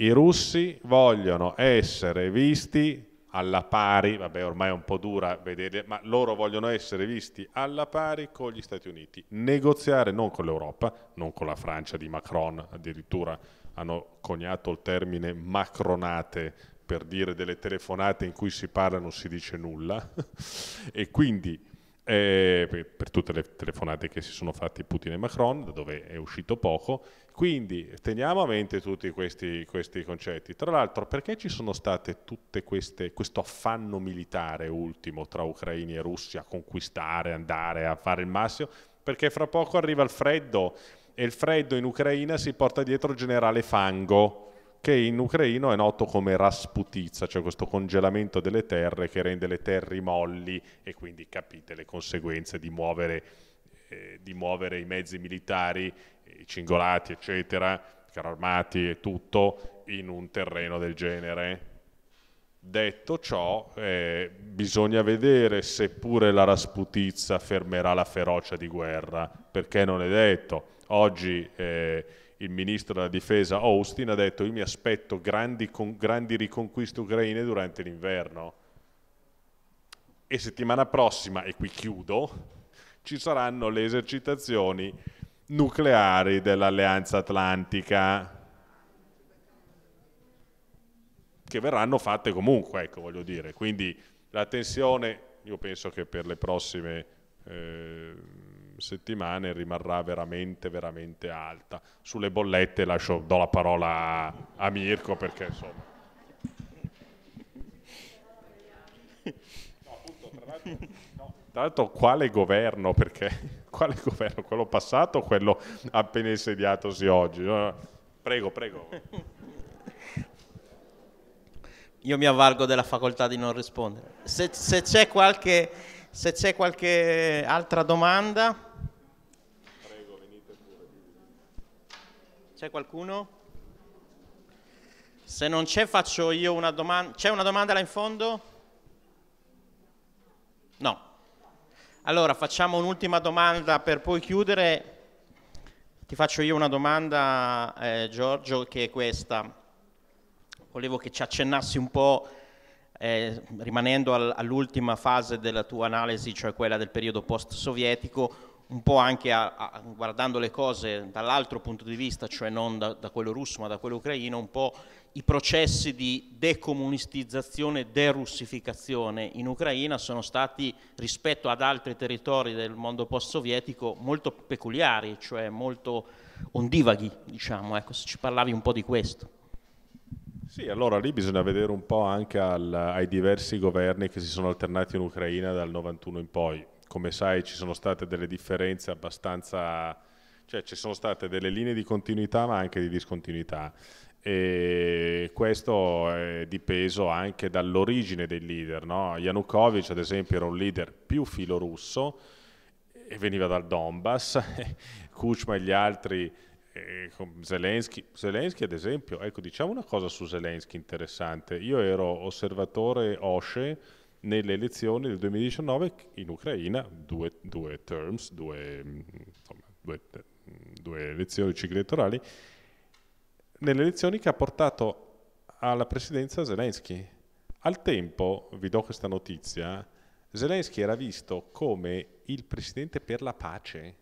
I russi vogliono essere visti alla pari, vabbè ormai è un po' dura vedere, ma loro vogliono essere visti alla pari con gli Stati Uniti, negoziare non con l'Europa, non con la Francia di Macron, addirittura hanno coniato il termine macronate per dire delle telefonate in cui si parla e non si dice nulla e quindi eh, per tutte le telefonate che si sono fatte Putin e Macron, da dove è uscito poco, quindi teniamo a mente tutti questi, questi concetti. Tra l'altro, perché ci sono state tutte queste, questo affanno militare ultimo tra Ucraini e Russi a conquistare, andare a fare il massimo? Perché fra poco arriva il freddo e il freddo in Ucraina si porta dietro il generale Fango, che in ucraino è noto come rasputizza, cioè questo congelamento delle terre che rende le terre molli e quindi capite le conseguenze di muovere, eh, di muovere i mezzi militari i cingolati, eccetera, carri armati e tutto, in un terreno del genere. Detto ciò, eh, bisogna vedere se pure la rasputizza fermerà la ferocia di guerra, perché non è detto. Oggi eh, il ministro della difesa Austin ha detto io mi aspetto grandi, con, grandi riconquiste ucraine durante l'inverno. E settimana prossima, e qui chiudo, ci saranno le esercitazioni nucleari dell'Alleanza Atlantica che verranno fatte comunque, ecco, voglio dire. Quindi la tensione, io penso che per le prossime eh, settimane rimarrà veramente, veramente alta. Sulle bollette lascio, do la parola a, a Mirko perché insomma... No, appunto, tra l'altro, no. tra l'altro quale governo? Perché quale governo? Quello passato o quello appena insediatosi oggi? Prego, prego. Io mi avvalgo della facoltà di non rispondere. Se, se c'è qualche, qualche, altra domanda... Prego, venite pure. C'è qualcuno? Se non c'è faccio io una domanda. C'è una domanda là in fondo? Allora, facciamo un'ultima domanda per poi chiudere. Ti faccio io una domanda, eh, Giorgio, che è questa. Volevo che ci accennassi un po', eh, rimanendo al, all'ultima fase della tua analisi, cioè quella del periodo post-sovietico, un po' anche a, a, guardando le cose dall'altro punto di vista, cioè non da, da quello russo ma da quello ucraino, un po' i processi di decomunistizzazione e derussificazione in Ucraina sono stati rispetto ad altri territori del mondo post-sovietico molto peculiari, cioè molto ondivaghi, diciamo, ecco, se ci parlavi un po' di questo. Sì, allora lì bisogna vedere un po' anche al, ai diversi governi che si sono alternati in Ucraina dal 91 in poi. Come sai ci sono state delle differenze abbastanza, cioè ci sono state delle linee di continuità ma anche di discontinuità e questo è dipeso anche dall'origine dei leader. No? Yanukovych ad esempio era un leader più filorusso e veniva dal Donbass, Kuchma e gli altri, eh, Zelensky. Zelensky ad esempio, ecco diciamo una cosa su Zelensky interessante, io ero osservatore OSCE nelle elezioni del 2019 in Ucraina, due, due terms, due, insomma, due, due elezioni cicli elettorali, nelle elezioni che ha portato alla presidenza Zelensky. Al tempo, vi do questa notizia, Zelensky era visto come il presidente per la pace,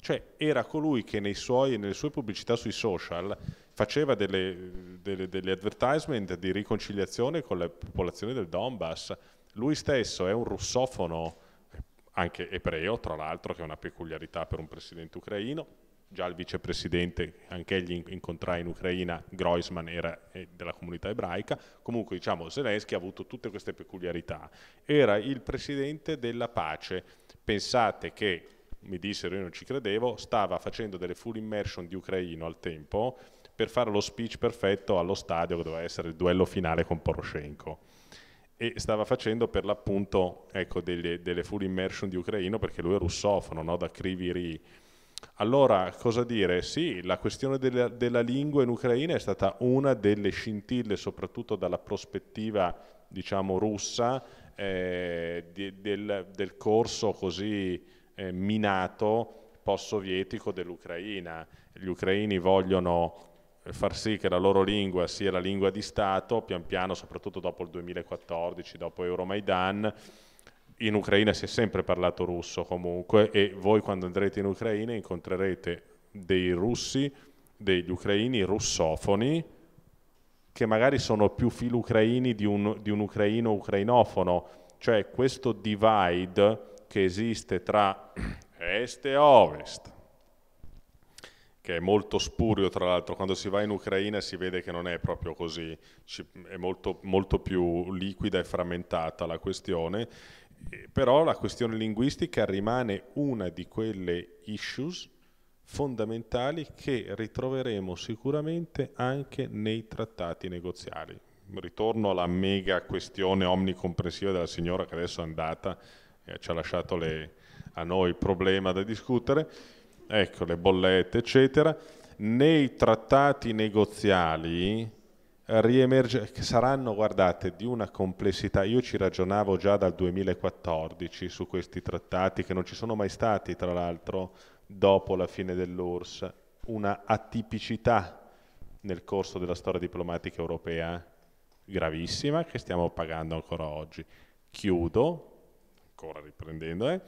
cioè era colui che suoi, nelle sue pubblicità sui social faceva delle, delle, degli advertisement di riconciliazione con le popolazioni del Donbass. Lui stesso è un russofono, eh, anche ebreo tra l'altro, che è una peculiarità per un presidente ucraino già il vicepresidente, anche egli incontrai in Ucraina, Groisman era eh, della comunità ebraica, comunque diciamo Zelensky ha avuto tutte queste peculiarità, era il presidente della pace, pensate che, mi dissero io non ci credevo, stava facendo delle full immersion di ucraino al tempo per fare lo speech perfetto allo stadio che doveva essere il duello finale con Poroshenko e stava facendo per l'appunto ecco, delle, delle, full immersion di ucraino perché lui è russofono, no? da Kriviri allora, cosa dire? Sì, la questione della, della, lingua in Ucraina è stata una delle scintille, soprattutto dalla prospettiva, diciamo, russa, eh, di, del, del, corso così eh, minato post-sovietico dell'Ucraina. Gli ucraini vogliono eh, far sì che la loro lingua sia la lingua di Stato, pian piano, soprattutto dopo il 2014, dopo Euromaidan, in Ucraina si è sempre parlato russo comunque e voi quando andrete in Ucraina incontrerete dei russi, degli ucraini russofoni che magari sono più filucraini di un, di un ucraino ucrainofono, cioè questo divide che esiste tra est e ovest, che è molto spurio tra l'altro, quando si va in Ucraina si vede che non è proprio così, è molto, molto più liquida e frammentata la questione, eh, però la questione linguistica rimane una di quelle issues fondamentali che ritroveremo sicuramente anche nei trattati negoziali. Ritorno alla mega questione omnicomprensiva della signora che adesso è andata e ci ha lasciato le, a noi il problema da discutere, ecco le bollette eccetera. Nei trattati negoziali riemerge, che saranno, guardate, di una complessità. Io ci ragionavo già dal 2014 su questi trattati, che non ci sono mai stati, tra l'altro, dopo la fine dell'URSS, una atipicità nel corso della storia diplomatica europea eh, gravissima che stiamo pagando ancora oggi. Chiudo, ancora riprendendo, eh,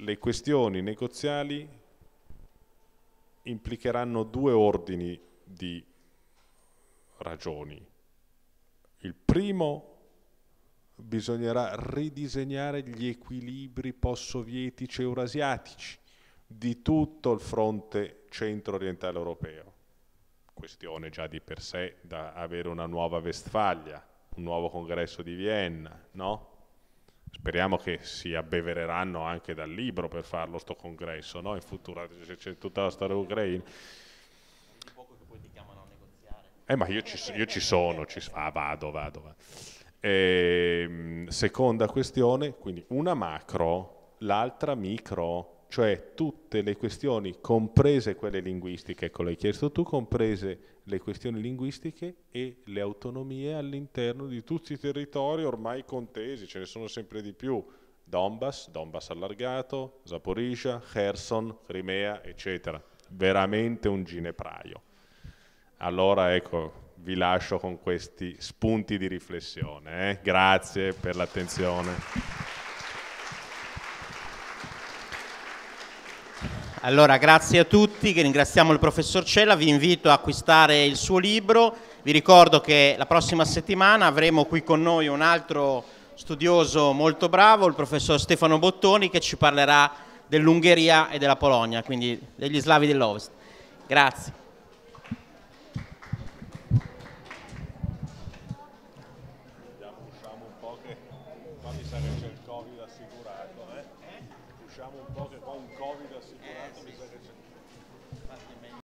le questioni negoziali implicheranno due ordini di ragioni. Il primo, bisognerà ridisegnare gli equilibri post-sovietici eurasiatici di tutto il fronte centro-orientale europeo. Questione già di per sé da avere una nuova Vestfalia, un nuovo congresso di Vienna, no? Speriamo che si abbevereranno anche dal libro per farlo sto congresso, no? In futuro c'è tutta la storia ucraina. Eh, ma io ci, io ci sono, ci, ah, vado, vado. vado. E, ehm, seconda questione, quindi una macro, l'altra micro, cioè tutte le questioni, comprese quelle linguistiche, ecco l'hai chiesto tu, comprese le questioni linguistiche e le autonomie all'interno di tutti i territori ormai contesi, ce ne sono sempre di più, Donbass, Donbass allargato, Zaporizia, Kherson, Crimea, eccetera. Veramente un ginepraio. Allora ecco, vi lascio con questi spunti di riflessione. Eh? Grazie per l'attenzione. Allora, grazie a tutti, che ringraziamo il professor Cella, vi invito a acquistare il suo libro, vi ricordo che la prossima settimana avremo qui con noi un altro studioso molto bravo, il professor Stefano Bottoni, che ci parlerà dell'Ungheria e della Polonia, quindi degli slavi dell'Ovest. Grazie.